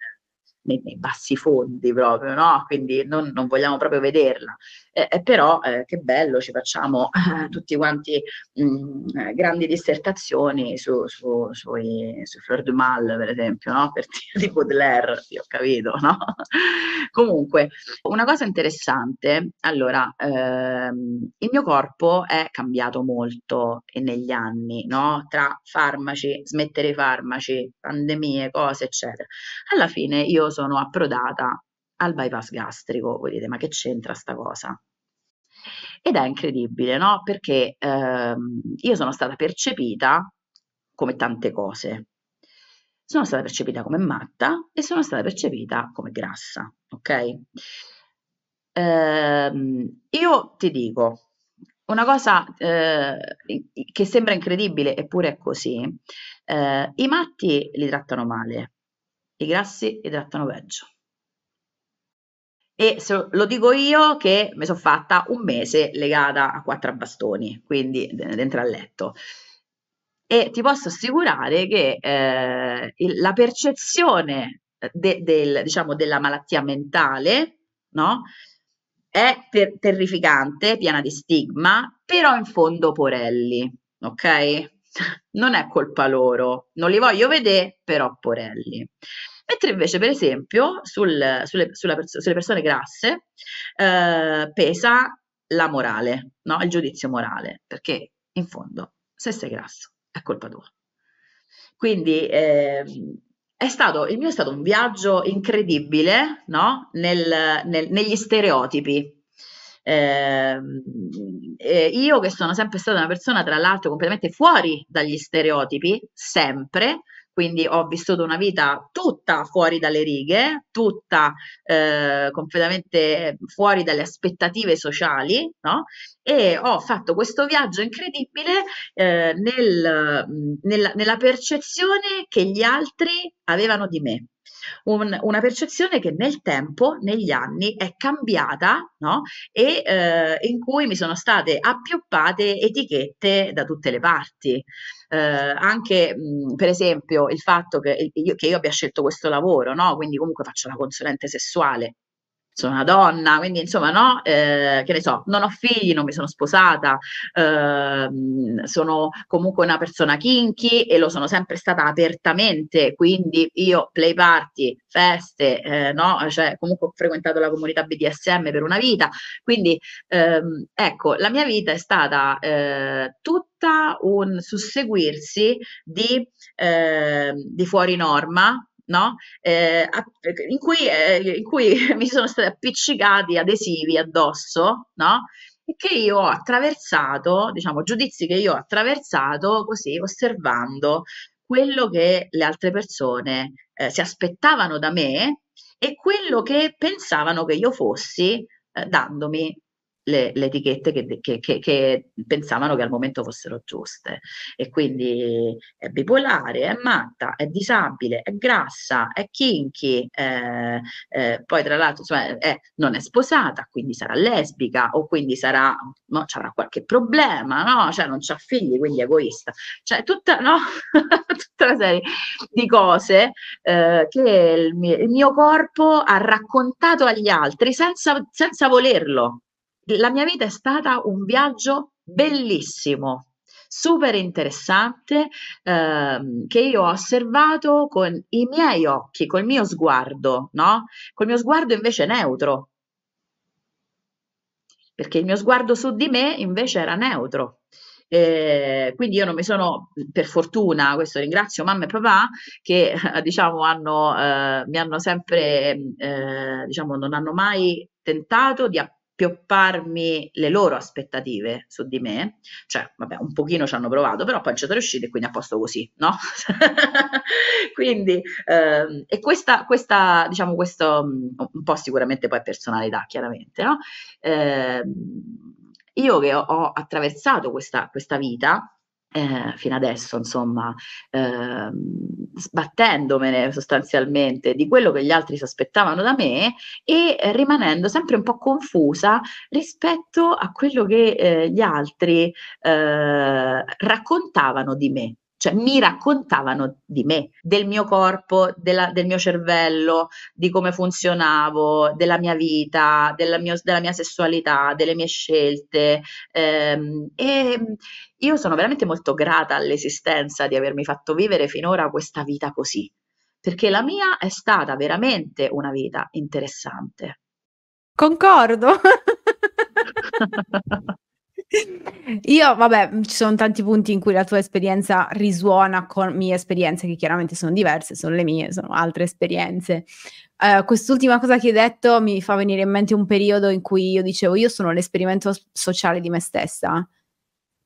[SPEAKER 1] nei, nei, bassi fondi proprio, no? Quindi non, non vogliamo proprio vederla eh, però eh, che bello, ci facciamo eh, tutti quanti mh, mm, eh, grandi dissertazioni su, su, sui, su Fleur du Mal, per esempio, no? per dire di Baudelaire, io ho capito, no? Comunque, una cosa interessante, allora, ehm, il mio corpo è cambiato molto negli anni, no? Tra farmaci, smettere i farmaci, pandemie, cose, eccetera. Alla fine io sono approdata al bypass gastrico. Voi dite, ma che c'entra sta cosa? Ed è incredibile, no? Perché ehm, io sono stata percepita come tante cose. Sono stata percepita come matta e sono stata percepita come grassa, ok? Ehm, io ti dico, una cosa eh, che sembra incredibile, eppure è così, eh, i matti li trattano male, i grassi li trattano peggio e se, lo dico io che mi sono fatta un mese legata a quattro bastoni, quindi dentro al letto. E ti posso assicurare che eh, il, la percezione de, del, diciamo, della malattia mentale no, è ter terrificante, piena di stigma, però in fondo Porelli, ok? non è colpa loro, non li voglio vedere, però porelli. Mentre invece, per esempio, sul, sulle, pers- sulle, persone grasse eh, pesa la morale, no? il giudizio morale, perché in fondo, se sei grasso, è colpa tua. Quindi eh, stato, il mio è stato un viaggio incredibile no? Nel, nel, negli stereotipi Ehm, io che sono sempre stata una persona, tra l'altro, completamente fuori dagli stereotipi, sempre, quindi ho vissuto una vita tutta fuori dalle righe, tutta eh, completamente fuori dalle aspettative sociali, no? E ho fatto questo viaggio incredibile eh, nel, nella, nella percezione che gli altri avevano di me. Un, una percezione che nel tempo, negli anni, è cambiata no? e eh, in cui mi sono state appioppate etichette da tutte le parti eh, anche mh, per esempio il fatto che io, che io abbia scelto questo lavoro, no? quindi comunque faccio la consulente sessuale, sono una donna, quindi insomma no, eh, che ne so, non ho figli, non mi sono sposata, eh, sono comunque una persona kinky e lo sono sempre stata apertamente, quindi io play party, feste, eh, no, cioè comunque ho frequentato la comunità BDSM per una vita, quindi ehm, ecco, la mia vita è stata eh, tutta tutta un susseguirsi di, eh, di fuori norma, No? Eh, in, cui, eh, in, cui, mi sono stati appiccicati adesivi addosso, no? e che io ho attraversato, diciamo, giudizi che io ho attraversato così osservando quello che le altre persone eh, si aspettavano da me e quello che pensavano che io fossi eh, dandomi le, le etichette che, che, che, che, pensavano che al momento fossero giuste. E quindi è bipolare, è matta, è disabile, è grassa, è kinky, eh, eh, poi tra l'altro insomma, è, non è sposata, quindi sarà lesbica o quindi sarà, no, avrà qualche problema, no? cioè non ha figli, quindi è egoista. Cioè tutta, no? tutta una serie di cose eh, che il mio, il mio, corpo ha raccontato agli altri senza, senza volerlo la mia vita è stata un viaggio bellissimo, super interessante ehm, che io ho osservato con i miei occhi, col mio sguardo, no? Col mio sguardo invece neutro. Perché il mio sguardo su di me invece era neutro. Eh, quindi io non mi sono, per fortuna, questo ringrazio mamma e papà che diciamo hanno, eh, mi hanno sempre, eh, diciamo non hanno mai tentato di apprendere spiopparmi le loro aspettative su di me, cioè vabbè un pochino ci hanno provato, però poi ci sono riusciti e quindi a posto così, no? quindi, ehm, e questa, questa, diciamo questo, un po' sicuramente poi personalità chiaramente, no? Eh, io che ho, ho attraversato questa, questa vita, eh, fino adesso, insomma, eh, sbattendomene sostanzialmente di quello che gli altri si aspettavano da me e rimanendo sempre un po' confusa rispetto a quello che eh, gli altri eh, raccontavano di me cioè mi raccontavano di me, del mio corpo, della, del mio cervello, di come funzionavo, della mia vita, della, mio, della mia sessualità, delle mie scelte. Ehm, e io sono veramente molto grata all'esistenza di avermi fatto vivere finora questa vita così, perché la mia è stata veramente una vita interessante. Concordo.
[SPEAKER 2] Io, vabbè, mm, ci sono tanti punti in cui la tua esperienza risuona con mie esperienze, che chiaramente sono diverse, sono le mie, sono altre esperienze. Uh, quest'ultima cosa che hai detto mi fa venire in mente un periodo in cui io dicevo io sono l'esperimento sociale di me stessa,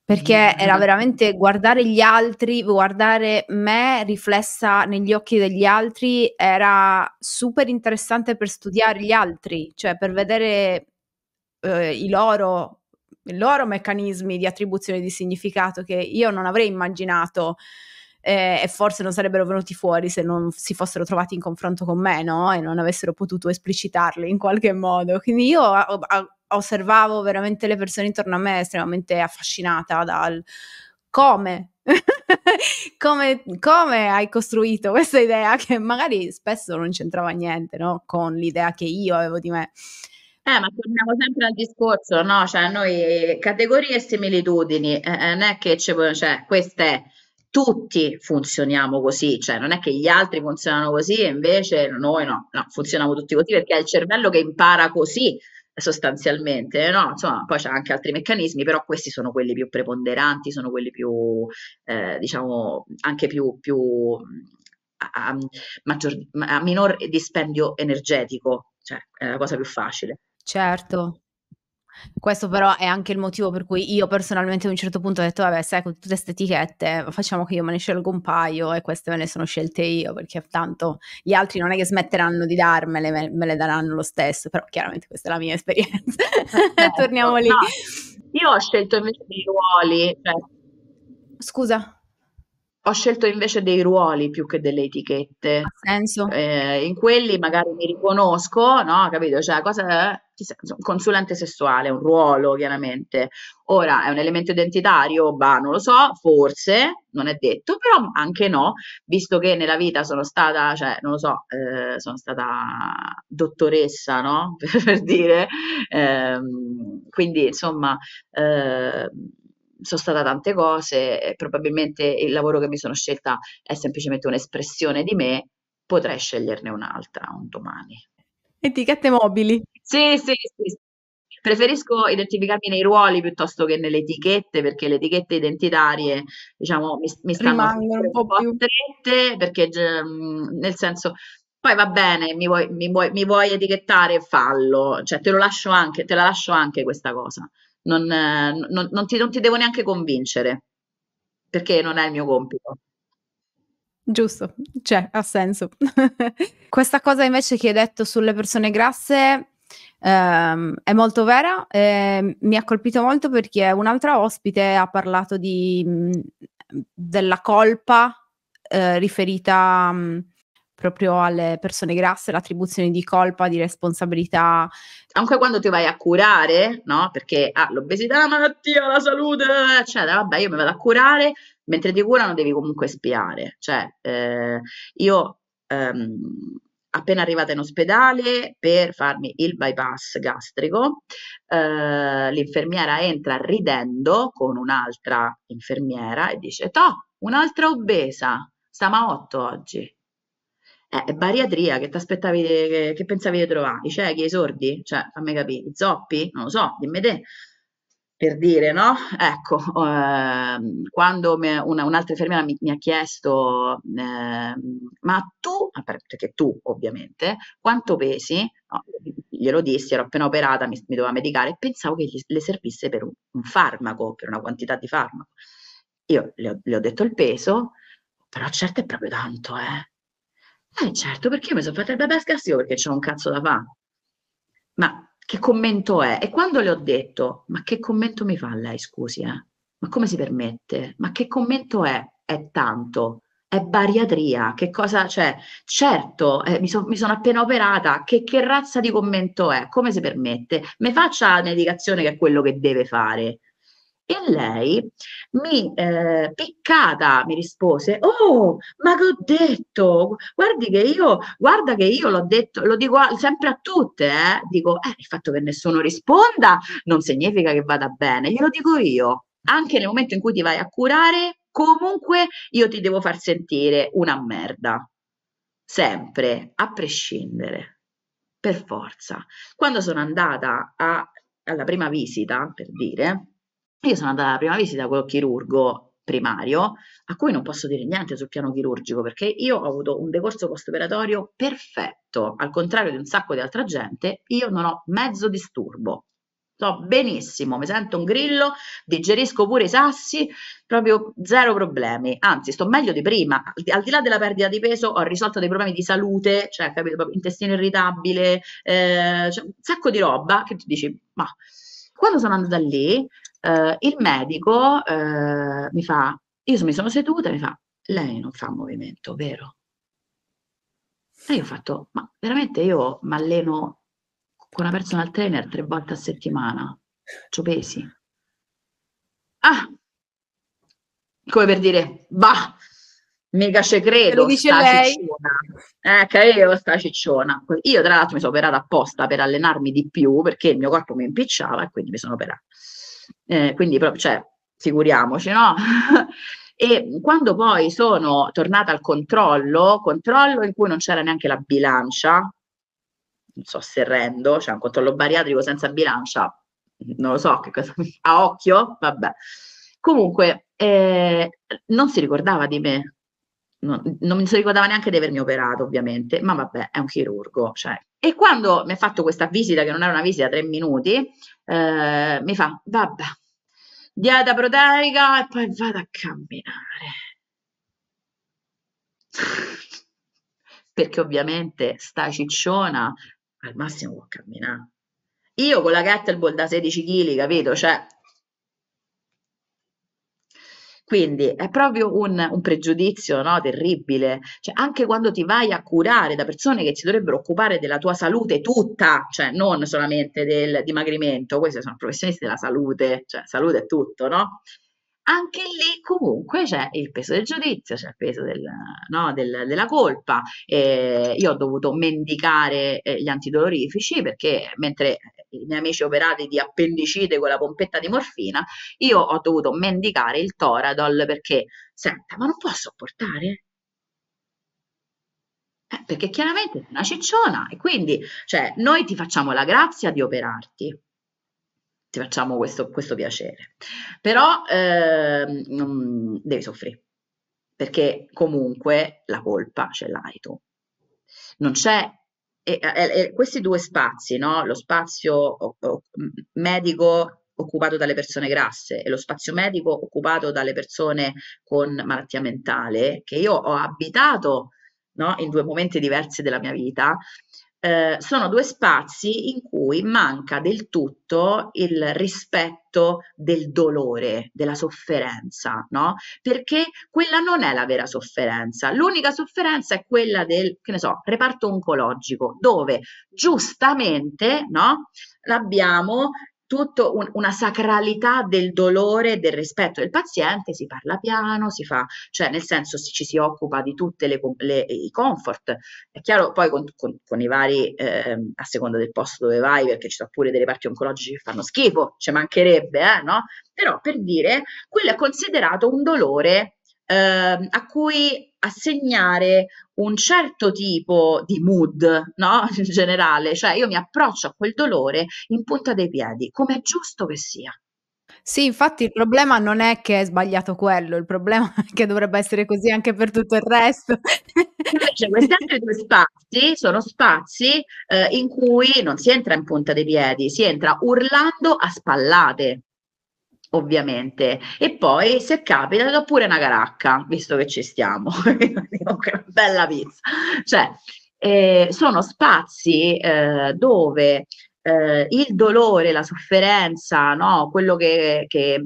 [SPEAKER 2] perché mm. era veramente guardare gli altri, guardare me riflessa negli occhi degli altri, era super interessante per studiare gli altri, cioè per vedere eh, i loro loro meccanismi di attribuzione di significato che io non avrei immaginato eh, e forse non sarebbero venuti fuori se non si fossero trovati in confronto con me no? e non avessero potuto esplicitarli in qualche modo. Quindi io a, a, osservavo veramente le persone intorno a me estremamente affascinata dal come come, come, hai costruito questa idea che magari spesso non c'entrava niente no? con l'idea che io
[SPEAKER 1] avevo di me. Eh, ma torniamo sempre al discorso, no? Cioè, noi eh, categorie e similitudini, eh, eh, non è che ci può- cioè, queste tutti funzioniamo così, cioè non è che gli altri funzionano così e invece noi no, no, funzioniamo tutti così perché è il cervello che impara così sostanzialmente, no? Insomma, poi c'è anche altri meccanismi, però questi sono quelli più preponderanti, sono quelli più, eh, diciamo, anche più, più a, a maggior- a minor dispendio energetico, cioè è la cosa più facile.
[SPEAKER 2] Certo. Questo però è anche il motivo per cui io personalmente a un certo punto ho detto vabbè sai con tutte queste etichette facciamo che io me ne scelgo un paio e queste me ne sono scelte io perché tanto gli altri non è che smetteranno di darmele, me, me le daranno lo stesso, però chiaramente questa è la mia esperienza. Certo. Torniamo lì. No.
[SPEAKER 1] Io ho scelto invece dei ruoli. Cioè... Scusa. Ho scelto invece dei ruoli più che delle etichette. Ha senso. Eh, in quelli magari mi riconosco, no? Capito? Cioè, cosa consulente sessuale, un ruolo chiaramente. Ora è un elemento identitario, bah, non lo so, forse, non è detto, però anche no, visto che nella vita sono stata, cioè, non lo so, eh, sono stata dottoressa, no? per dire, eh, quindi insomma. Eh, sono stata tante cose, probabilmente il lavoro che mi sono scelta è semplicemente un'espressione di me, potrei sceglierne un'altra un domani. Etichette mobili. Sì, sì, sì. Preferisco identificarmi nei ruoli piuttosto che nelle etichette, perché le etichette identitarie, diciamo, mi, mi stanno un po' più strette, perché mm, nel senso poi va bene, mi vuoi, mi, vuoi, mi vuoi, etichettare, fallo, cioè te lo lascio anche, te la lascio anche questa cosa, non, eh, non, non, ti, non ti devo neanche convincere, perché non è il mio compito.
[SPEAKER 2] Giusto, cioè, ha senso. Questa cosa invece che hai detto sulle persone grasse ehm, è molto vera, eh, mi ha colpito molto perché un'altra ospite ha parlato di, mh, mm, della colpa eh, riferita mh, mm, proprio alle persone grasse l'attribuzione
[SPEAKER 1] di colpa, di responsabilità. Anche quando ti vai a curare, no? Perché ah, l'obesità la malattia, la salute, eccetera, vabbè io mi vado a curare, mentre ti curano devi comunque spiare. Cioè, eh, io... Ehm, appena arrivata in ospedale per farmi il bypass gastrico. Eh, l'infermiera entra ridendo con un'altra infermiera e dice: Toh, un'altra obesa, stiamo a otto oggi. Eh, bariatria, che ti aspettavi, che, che, pensavi di trovare? I ciechi, i sordi? Cioè, fammi capire, i zoppi? Non lo so, dimmi te. Per dire, no? Ecco, eh, quando me, una, un'altra infermiera mi, mi ha chiesto, eh, ma tu, ah, perché tu ovviamente, quanto pesi? No, glielo dissi, ero appena operata, mi, mi doveva medicare, e pensavo che gli, le servisse per un, un, farmaco, per una quantità di farmaco. Io le ho, le ho detto il peso, però certo è proprio tanto, eh eh certo, perché io mi sono fatta il bebè scarsivo perché c'è un cazzo da fare. Ma che commento è? E quando le ho detto, ma che commento mi fa lei, scusi, eh? Ma come si permette? Ma che commento è? È tanto. È bariatria, che cosa c'è? Cioè, certo, eh, mi, so, mi, sono appena operata, che, che razza di commento è? Come si permette? Mi faccia la medicazione che è quello che deve fare. E lei mi eh, piccata mi rispose: Oh, ma che ho detto? Guardi che io, guarda che io l'ho detto, lo dico sempre a tutte. Eh? Dico: eh, Il fatto che nessuno risponda non significa che vada bene, glielo dico io. Anche nel momento in cui ti vai a curare, comunque io ti devo far sentire una merda. Sempre, a prescindere, per forza. Quando sono andata a, alla prima visita, per dire, io sono andata alla prima visita col chirurgo primario, a cui non posso dire niente sul piano chirurgico, perché io ho avuto un decorso postoperatorio perfetto, al contrario di un sacco di altra gente, io non ho mezzo disturbo. Sto benissimo, mi sento un grillo, digerisco pure i sassi, proprio zero problemi. Anzi, sto meglio di prima. Al di là della perdita di peso, ho risolto dei problemi di salute, cioè, capito, intestino irritabile, eh, cioè, un sacco di roba che tu dici, ma quando sono andata lì eh, il medico eh, mi fa, io mi sono seduta e mi fa, lei non fa movimento, vero? E io ho fatto, ma veramente io mi alleno con una personal trainer tre volte a settimana, ci pesi. Ah, come per dire, bah, mica ce credo, lo dice sta lei. cicciona. Eh, credo sta cicciona. Io tra l'altro mi sono operata apposta per allenarmi di più perché il mio corpo mi impicciava e quindi mi sono operata eh, quindi proprio, cioè, figuriamoci, no? e quando poi sono tornata al controllo, controllo in cui non c'era neanche la bilancia, non so se rendo, cioè un controllo bariatrico senza bilancia, non lo so che cosa, a occhio, vabbè. Comunque, eh, non si ricordava di me, non, non si ricordava neanche di avermi operato, ovviamente, ma vabbè, è un chirurgo, cioè e quando mi ha fatto questa visita, che non era una visita, tre minuti, eh, mi fa, vabbè, dieta proteica e poi vado a camminare. Perché ovviamente sta cicciona al massimo può camminare. Io con la kettlebell da 16 kg, capito? Cioè, quindi è proprio un, un pregiudizio no, terribile, cioè, anche quando ti vai a curare da persone che si dovrebbero occupare della tua salute tutta, cioè non solamente del dimagrimento, questi sono professionisti della salute, cioè salute è tutto, no? anche lì comunque c'è il peso del giudizio, c'è il peso del, no, del, della colpa. Eh, io ho dovuto mendicare eh, gli antidolorifici perché mentre eh, i miei amici operati di appendicite con la pompetta di morfina, io ho dovuto mendicare il Toradol perché, senta, ma non posso portare? Eh, perché chiaramente è una cicciona e quindi cioè, noi ti facciamo la grazia di operarti, ti facciamo questo, questo piacere. Però eh, non devi soffrire, perché comunque la colpa ce l'hai tu. Non c'è e, e, e questi due spazi, no? lo spazio o, o, medico occupato dalle persone grasse e lo spazio medico occupato dalle persone con malattia mentale, che io ho abitato no? in due momenti diversi della mia vita, eh, sono due spazi in cui manca del tutto il rispetto del dolore, della sofferenza, no? Perché quella non è la vera sofferenza. L'unica sofferenza è quella del, che ne so, reparto oncologico, dove giustamente, no? L'abbiamo tutta un, una sacralità del dolore e del rispetto del paziente, si parla piano, si fa, cioè nel senso ci si occupa di tutti i comfort. È chiaro poi con, con, con i vari, eh, a seconda del posto dove vai, perché ci sono pure delle parti oncologiche che fanno schifo, ci mancherebbe, eh, no? Però per dire, quello è considerato un dolore eh, a cui assegnare un certo tipo di mood, no? In generale, cioè io mi approccio a quel dolore in punta dei piedi, come è giusto che sia.
[SPEAKER 2] Sì, infatti il problema non è che è sbagliato quello, il problema è che dovrebbe essere così
[SPEAKER 1] anche per tutto il resto. Invece cioè, questi altri due spazi sono spazi eh, in cui non si entra in punta dei piedi, si entra urlando a spallate ovviamente. E poi, se capita, do pure una caracca, visto che ci stiamo. Bella pizza. Cioè, eh, sono spazi eh, dove eh, il dolore, la sofferenza, no? quello che, che,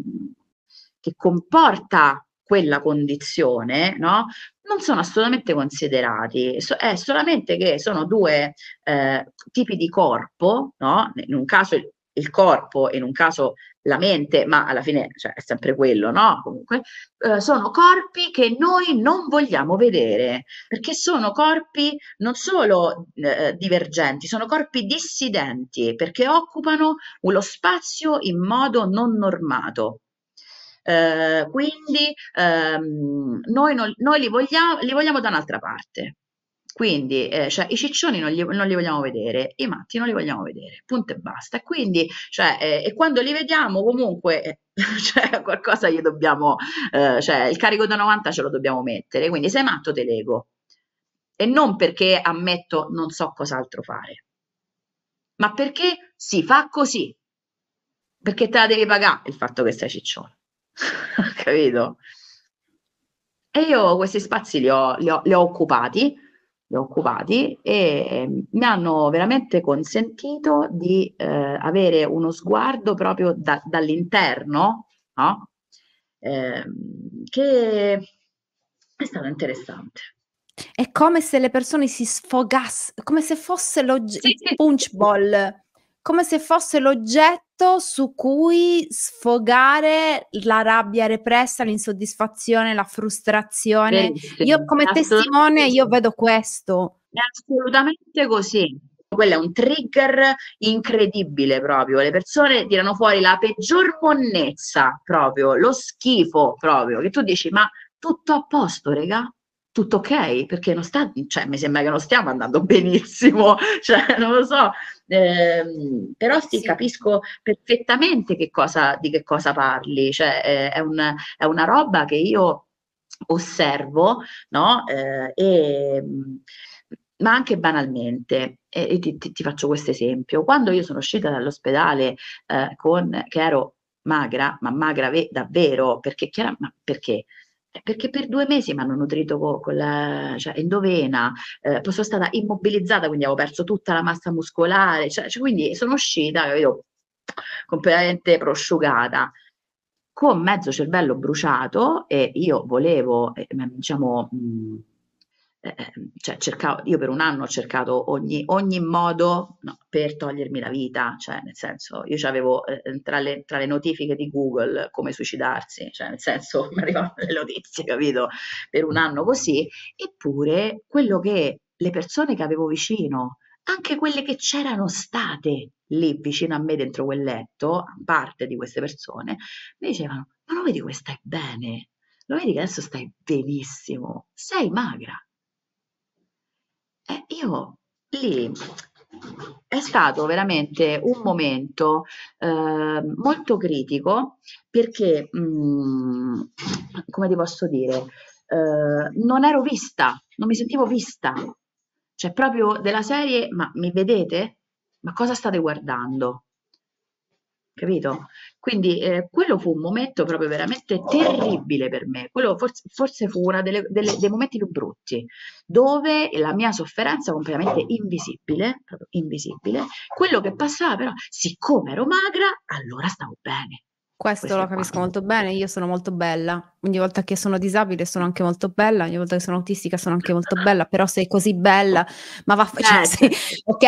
[SPEAKER 1] che, comporta quella condizione, no? non sono assolutamente considerati, so, è solamente che sono due eh, tipi di corpo, no? in un caso il corpo, in un caso la mente, ma alla fine cioè, è sempre quello, no? Comunque, eh, sono corpi che noi non vogliamo vedere, perché sono corpi non solo eh, divergenti, sono corpi dissidenti, perché occupano lo spazio in modo non normato. Eh, quindi ehm, noi, non, noi li, vogliamo, li vogliamo da un'altra parte. Quindi eh, cioè, i ciccioni non li, non li, vogliamo vedere, i matti non li vogliamo vedere, punto e basta. Quindi, cioè, eh, e quando li vediamo comunque... Eh, cioè, qualcosa gli dobbiamo, eh, cioè, il carico da 90 ce lo dobbiamo mettere. Quindi, sei matto, te lego e non perché ammetto non so cos'altro fare, ma perché si fa così, perché te la devi pagare il fatto che sei ciccione, capito? E io questi spazi li ho, li ho, li ho occupati occupati e ehm, mi hanno veramente consentito di eh, avere uno sguardo proprio da, dall'interno no? eh, che è stato interessante. È come se le persone si sfogassero, come se fosse lo
[SPEAKER 2] sì, punch ball come se fosse l'oggetto su cui sfogare la rabbia repressa, l'insoddisfazione, la frustrazione. Bellissimo.
[SPEAKER 1] Io come testimone io vedo questo. È assolutamente così. Quello è un trigger incredibile proprio. Le persone tirano fuori la peggior monnezza proprio, lo schifo proprio, che tu dici ma tutto a posto, regà? Tutto ok? Perché non sta, cioè mi sembra che non stiamo andando benissimo, cioè non lo so Ehm, però sì, sì, capisco perfettamente che cosa, di che cosa parli, cioè eh, è, un, è una roba che io osservo, no? Eh, e, mm, ma anche banalmente, e, e ti, ti, faccio questo esempio, quando io sono uscita dall'ospedale eh, con, che ero magra, ma magra ve- davvero, perché, chiara, perché? perché per due mesi mi hanno nutrito con, con la, cioè, endovena, eh, sono stata immobilizzata, quindi avevo perso tutta la massa muscolare, cioè, cioè, quindi sono uscita, capito, completamente prosciugata con mezzo cervello bruciato e io volevo, eh, diciamo, mh, eh, cioè cercavo, io per un anno ho cercato ogni, ogni modo no, per togliermi la vita, cioè nel senso io avevo eh, tra, le, tra, le, notifiche di Google come suicidarsi, cioè nel senso mi arrivavano le notizie, capito, per un anno così, eppure quello che le persone che avevo vicino, anche quelle che c'erano state lì vicino a me dentro quel letto, parte di queste persone, mi dicevano, ma lo vedi che stai bene, lo vedi che adesso stai benissimo, sei magra, eh, io lì è stato veramente un momento eh, molto critico perché, mh, mm, come ti posso dire, eh, non ero vista, non mi sentivo vista, cioè proprio della serie, ma mi vedete? Ma cosa state guardando? capito? Quindi eh, quello fu un momento proprio veramente terribile per me, quello forse, forse fu uno dei momenti più brutti, dove la mia sofferenza completamente invisibile, proprio invisibile, quello che passava però, siccome ero magra, allora stavo
[SPEAKER 2] bene. Questo, Questo lo capisco quanto. molto bene, io sono molto bella, ogni volta che sono disabile sono anche molto bella, ogni volta che sono autistica sono anche molto bella, però sei così bella, ma va, cioè, sì. ok?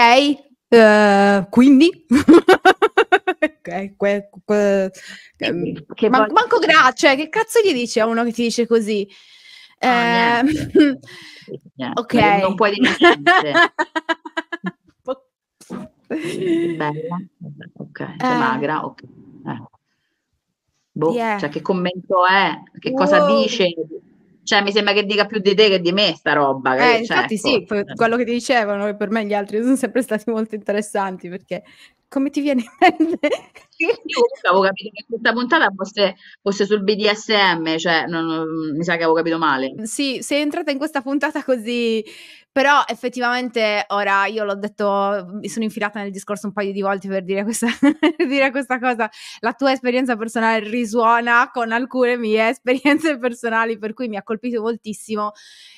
[SPEAKER 2] Uh, quindi... Eh, que, que, ehm, che man, poi... manco grazie, cioè, che cazzo gli dici a uno che ti dice così? Ah, eh, niente. Niente. ok. Non puoi dire Bella, ok, eh. magra, ok. Eh.
[SPEAKER 1] Boh, yeah. cioè che commento è, che wow. cosa dice, cioè, mi sembra che dica più di te che di me sta roba. Eh, cioè, infatti ecco. sì, eh. quello
[SPEAKER 2] che ti dicevano, per me gli altri sono sempre stati
[SPEAKER 1] molto interessanti perché come ti viene in mente? Io avevo capito che questa puntata fosse, fosse sul BDSM, cioè non, non, mi sa che avevo capito male. Sì,
[SPEAKER 2] sei entrata in questa puntata così però effettivamente ora io l'ho detto, mi sono infilata nel discorso un paio di volte per dire questa, per dire questa cosa. La tua esperienza personale risuona con alcune mie esperienze personali, per cui mi ha colpito moltissimo.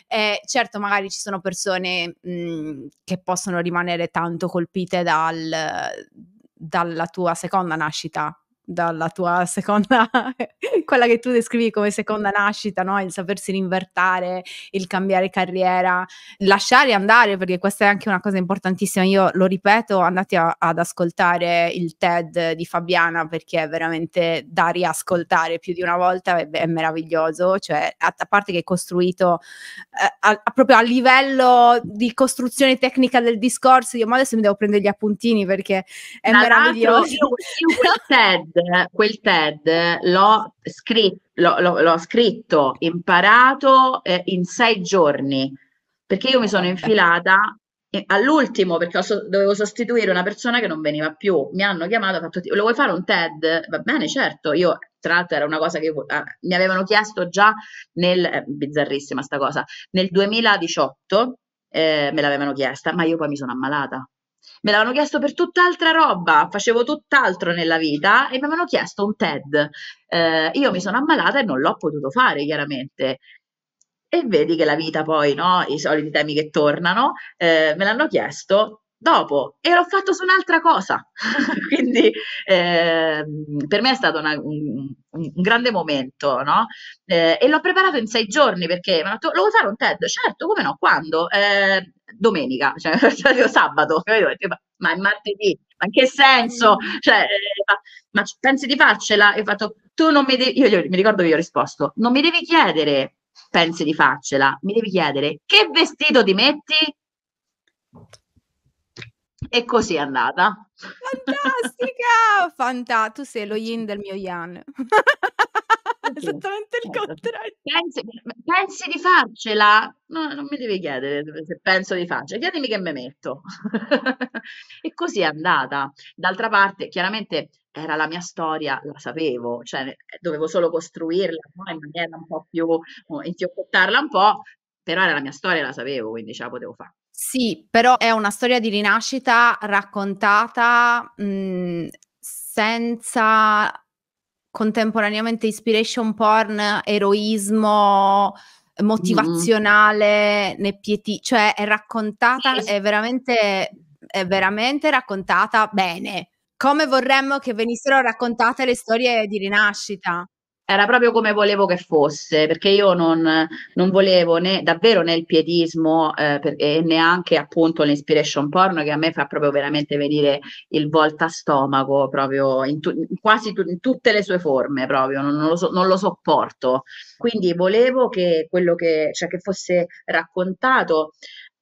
[SPEAKER 2] Eh, certo, magari ci sono persone mh, mhmm, che possono rimanere tanto colpite dal, dalla tua seconda nascita, dalla tua seconda, quella che tu descrivi come seconda nascita, no? il sapersi rinvertare, il cambiare carriera, lasciare andare, perché questa è anche una cosa importantissima. Io lo ripeto, andate a, ad ascoltare il TED di Fabiana perché è veramente da riascoltare più di una volta, è, è meraviglioso, cioè a, a, parte che è costruito eh, a, proprio a livello di costruzione tecnica del discorso, io adesso mi devo prendere gli appuntini perché è da meraviglioso. Io, io
[SPEAKER 1] quel TED TED, quel TED l'ho, scritto, l'ho, l'ho, l'ho scritto imparato eh, in sei giorni, perché io mi sono infilata all'ultimo perché so- dovevo sostituire una persona che non veniva più. Mi hanno chiamato, fatto, lo vuoi fare un TED? Va bene, certo. Io, tra l'altro, era una cosa che eh, mi avevano chiesto già nel, eh, bizzarrissima sta cosa, nel 2018 eh, me l'avevano chiesta, ma io poi mi sono ammalata me l'hanno chiesto per tutt'altra roba, facevo tutt'altro nella vita e mi avevano chiesto un TED. Eh, io mi sono ammalata e non l'ho potuto fare, chiaramente. E vedi che la vita poi, no? I soliti temi che tornano, eh, me l'hanno chiesto dopo e l'ho fatto su un'altra cosa. Quindi eh, per me è stato una, un, un, grande momento, no? Eh, e l'ho preparato in sei giorni perché mi hanno detto, lo vuoi fare un TED? Certo, come no, quando? Eh, domenica, cioè sabato, ma è martedì, ma in che senso? Mm. Cioè, eh, ma pensi di farcela? E ho fatto, tu non mi devi, io, io mi ricordo che gli ho risposto, non mi devi chiedere pensi di farcela, mi devi chiedere che vestito ti metti e così è andata.
[SPEAKER 2] Fantastica! Fanta- tu sei lo yin del mio
[SPEAKER 1] yang. Esattamente il certo. contrario. Pensi, pensi, di farcela? No, non mi devi chiedere se penso di farcela, chiedimi che mi metto. e così è andata. D'altra parte, chiaramente era la mia storia, la sapevo, cioè eh, dovevo solo costruirla no? in maniera un po' più, oh, intiochettarla un po', però era la mia storia, la sapevo, quindi ce la potevo fare.
[SPEAKER 2] Sì, però è una storia di rinascita raccontata mh, mhmm, senza contemporaneamente inspiration porn, eroismo motivazionale mm. né pietà, cioè è raccontata, sì. è, veramente, è veramente raccontata bene, come vorremmo che venissero raccontate le storie di rinascita
[SPEAKER 1] era proprio come volevo che fosse, perché io non, non volevo né, davvero né il pietismo eh, perché, e neanche appunto l'inspiration porno che a me fa proprio veramente venire il volta stomaco, proprio in tu, quasi tu, in tutte le sue forme, proprio, non, non, lo so, non, lo sopporto. Quindi volevo che quello che, cioè, che fosse raccontato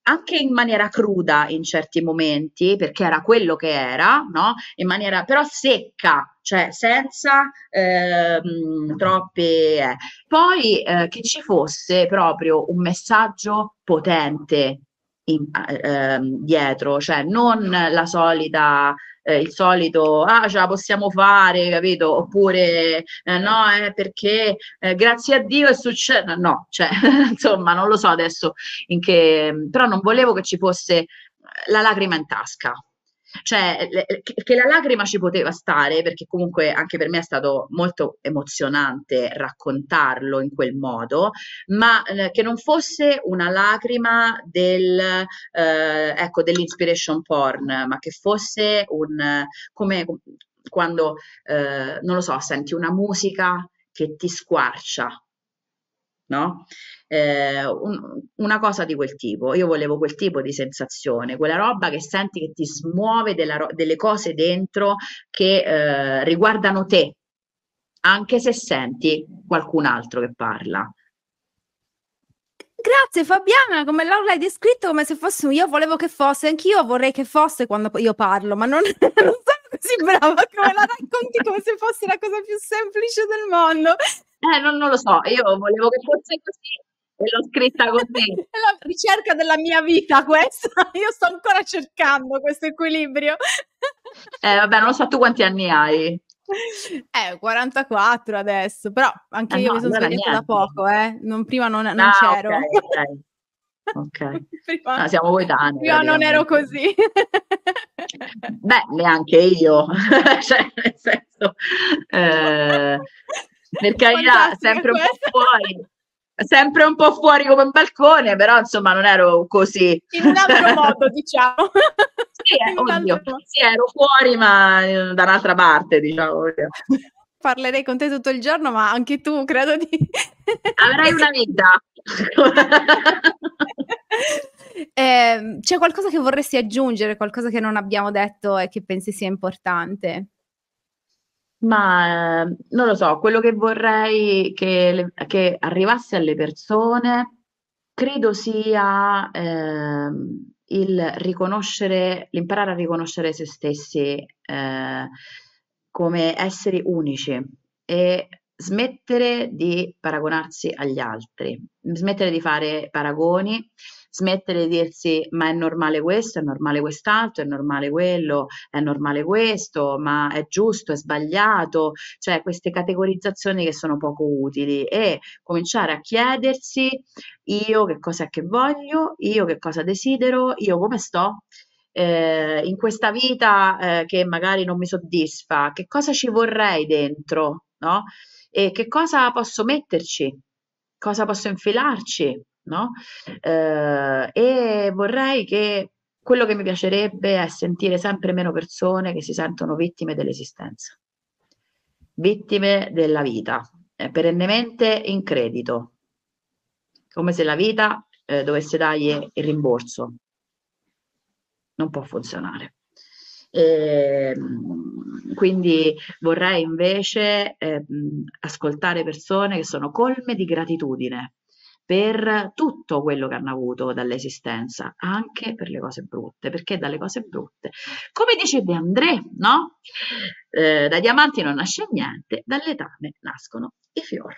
[SPEAKER 1] anche in maniera cruda in certi momenti, perché era quello che era, no? In maniera però secca, cioè senza ehm, eh, troppe. Poi eh, che ci fosse proprio un messaggio potente in, eh, ehm, dietro, cioè non la solita eh, il solito ah ce la possiamo fare, capito? Oppure eh, no, eh, perché eh, grazie a Dio è successo. No, cioè, insomma, non lo so adesso in che. però non volevo che ci fosse la lacrima in tasca, cioè, che la lacrima ci poteva stare, perché comunque anche per me è stato molto emozionante raccontarlo in quel modo, ma eh, che non fosse una lacrima del, eh, ecco, dell'inspiration porn, ma che fosse un, come quando, eh, non lo so, senti una musica che ti squarcia, no? eh, un, una cosa di quel tipo. Io volevo quel tipo di sensazione, quella roba che senti che ti smuove della, delle cose dentro che eh, riguardano te, anche se senti qualcun altro che parla.
[SPEAKER 2] Grazie Fabiana, come l'hai descritto come se fosse io volevo che fosse, anch'io vorrei che fosse quando io parlo, ma non, non sono così brava come la racconti come se fosse la cosa più semplice del mondo. Eh, non, non lo so, io volevo che fosse così l'ho scritta così. È la ricerca della mia vita questa, io sto ancora cercando questo equilibrio.
[SPEAKER 1] Eh, vabbè, non lo so tu quanti anni hai.
[SPEAKER 2] Eh, 44 adesso, però anche eh io no, mi sono svegliata niente. da poco, eh. non, prima non, non ah, c'ero.
[SPEAKER 1] Ok, okay. prima, no, siamo coetanei. Prima non ero così. Beh, neanche io, cioè, nel senso, eh, per carità, sempre un eh. po' fuori sempre un po' fuori come un balcone, però insomma non ero così. In un altro modo, diciamo. Sì, eh, oddio, sì, ero fuori ma eh, da un'altra parte, diciamo.
[SPEAKER 2] Parlerei con te tutto il giorno, ma anche tu credo di... Avrai una vita. eh, c'è qualcosa che vorresti aggiungere, qualcosa che non abbiamo detto e che pensi sia importante?
[SPEAKER 1] Ma ehm, non lo so, quello che vorrei che, che arrivasse alle persone credo sia ehm, il riconoscere, l'imparare a riconoscere se stessi eh, come esseri unici e smettere di paragonarsi agli altri, smettere di fare paragoni smettere di dirsi ma è normale questo, è normale quest'altro, è normale quello, è normale questo, ma è giusto, è sbagliato, cioè queste categorizzazioni che sono poco utili e cominciare a chiedersi io che cosa è che voglio, io che cosa desidero, io come sto. Eh, in questa vita eh, che magari non mi soddisfa, che cosa ci vorrei dentro, no? E che cosa posso metterci? Cosa posso infilarci? no? Eh, e vorrei che quello che mi piacerebbe è sentire sempre meno persone che si sentono vittime dell'esistenza, vittime della vita, eh, perennemente in credito, come se la vita eh, dovesse dargli il rimborso. Non può funzionare. E, ehm, quindi vorrei invece eh, ascoltare persone che sono colme di gratitudine, per tutto quello che hanno avuto dall'esistenza, anche per le cose brutte, perché dalle cose brutte, come dice De André, no? Eh, da diamanti non nasce niente, dalle tame nascono i fiori.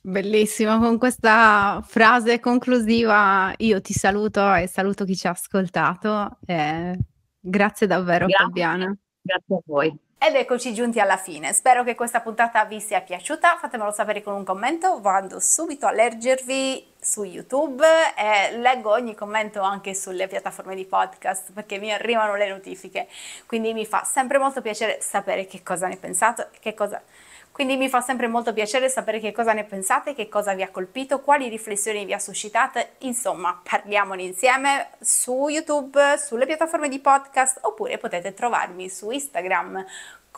[SPEAKER 1] Bellissimo, con questa
[SPEAKER 2] frase conclusiva io ti saluto e saluto chi ci ha ascoltato. Eh, grazie davvero grazie. Fabiana. Grazie a voi. Ed eccoci giunti alla fine, spero che questa puntata vi sia piaciuta, fatemelo sapere con un commento, vado subito a leggervi su YouTube e leggo ogni commento anche sulle piattaforme di podcast perché mi arrivano le notifiche, quindi mi fa sempre molto piacere sapere che cosa ne pensate, che cosa quindi mi fa sempre molto piacere sapere che cosa ne pensate, che cosa vi ha colpito, quali riflessioni vi ha suscitato. insomma parliamone insieme su YouTube, sulle piattaforme di podcast oppure potete trovarmi su Instagram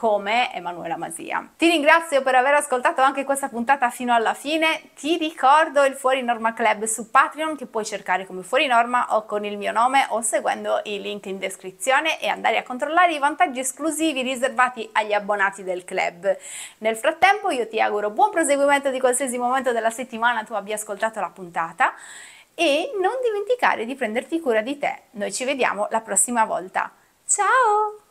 [SPEAKER 2] come Emanuela Masia. Ti ringrazio per aver ascoltato anche questa puntata fino alla fine. Ti ricordo il Fuori Norma Club su Patreon che puoi cercare come Fuori Norma o con il mio nome o seguendo i link in descrizione e andare a controllare i vantaggi esclusivi riservati agli abbonati del club. Nel frattempo io ti auguro buon proseguimento di qualsiasi momento della settimana tu abbia ascoltato la puntata e non dimenticare di prenderti cura di te. Noi ci vediamo la prossima volta.
[SPEAKER 1] Ciao!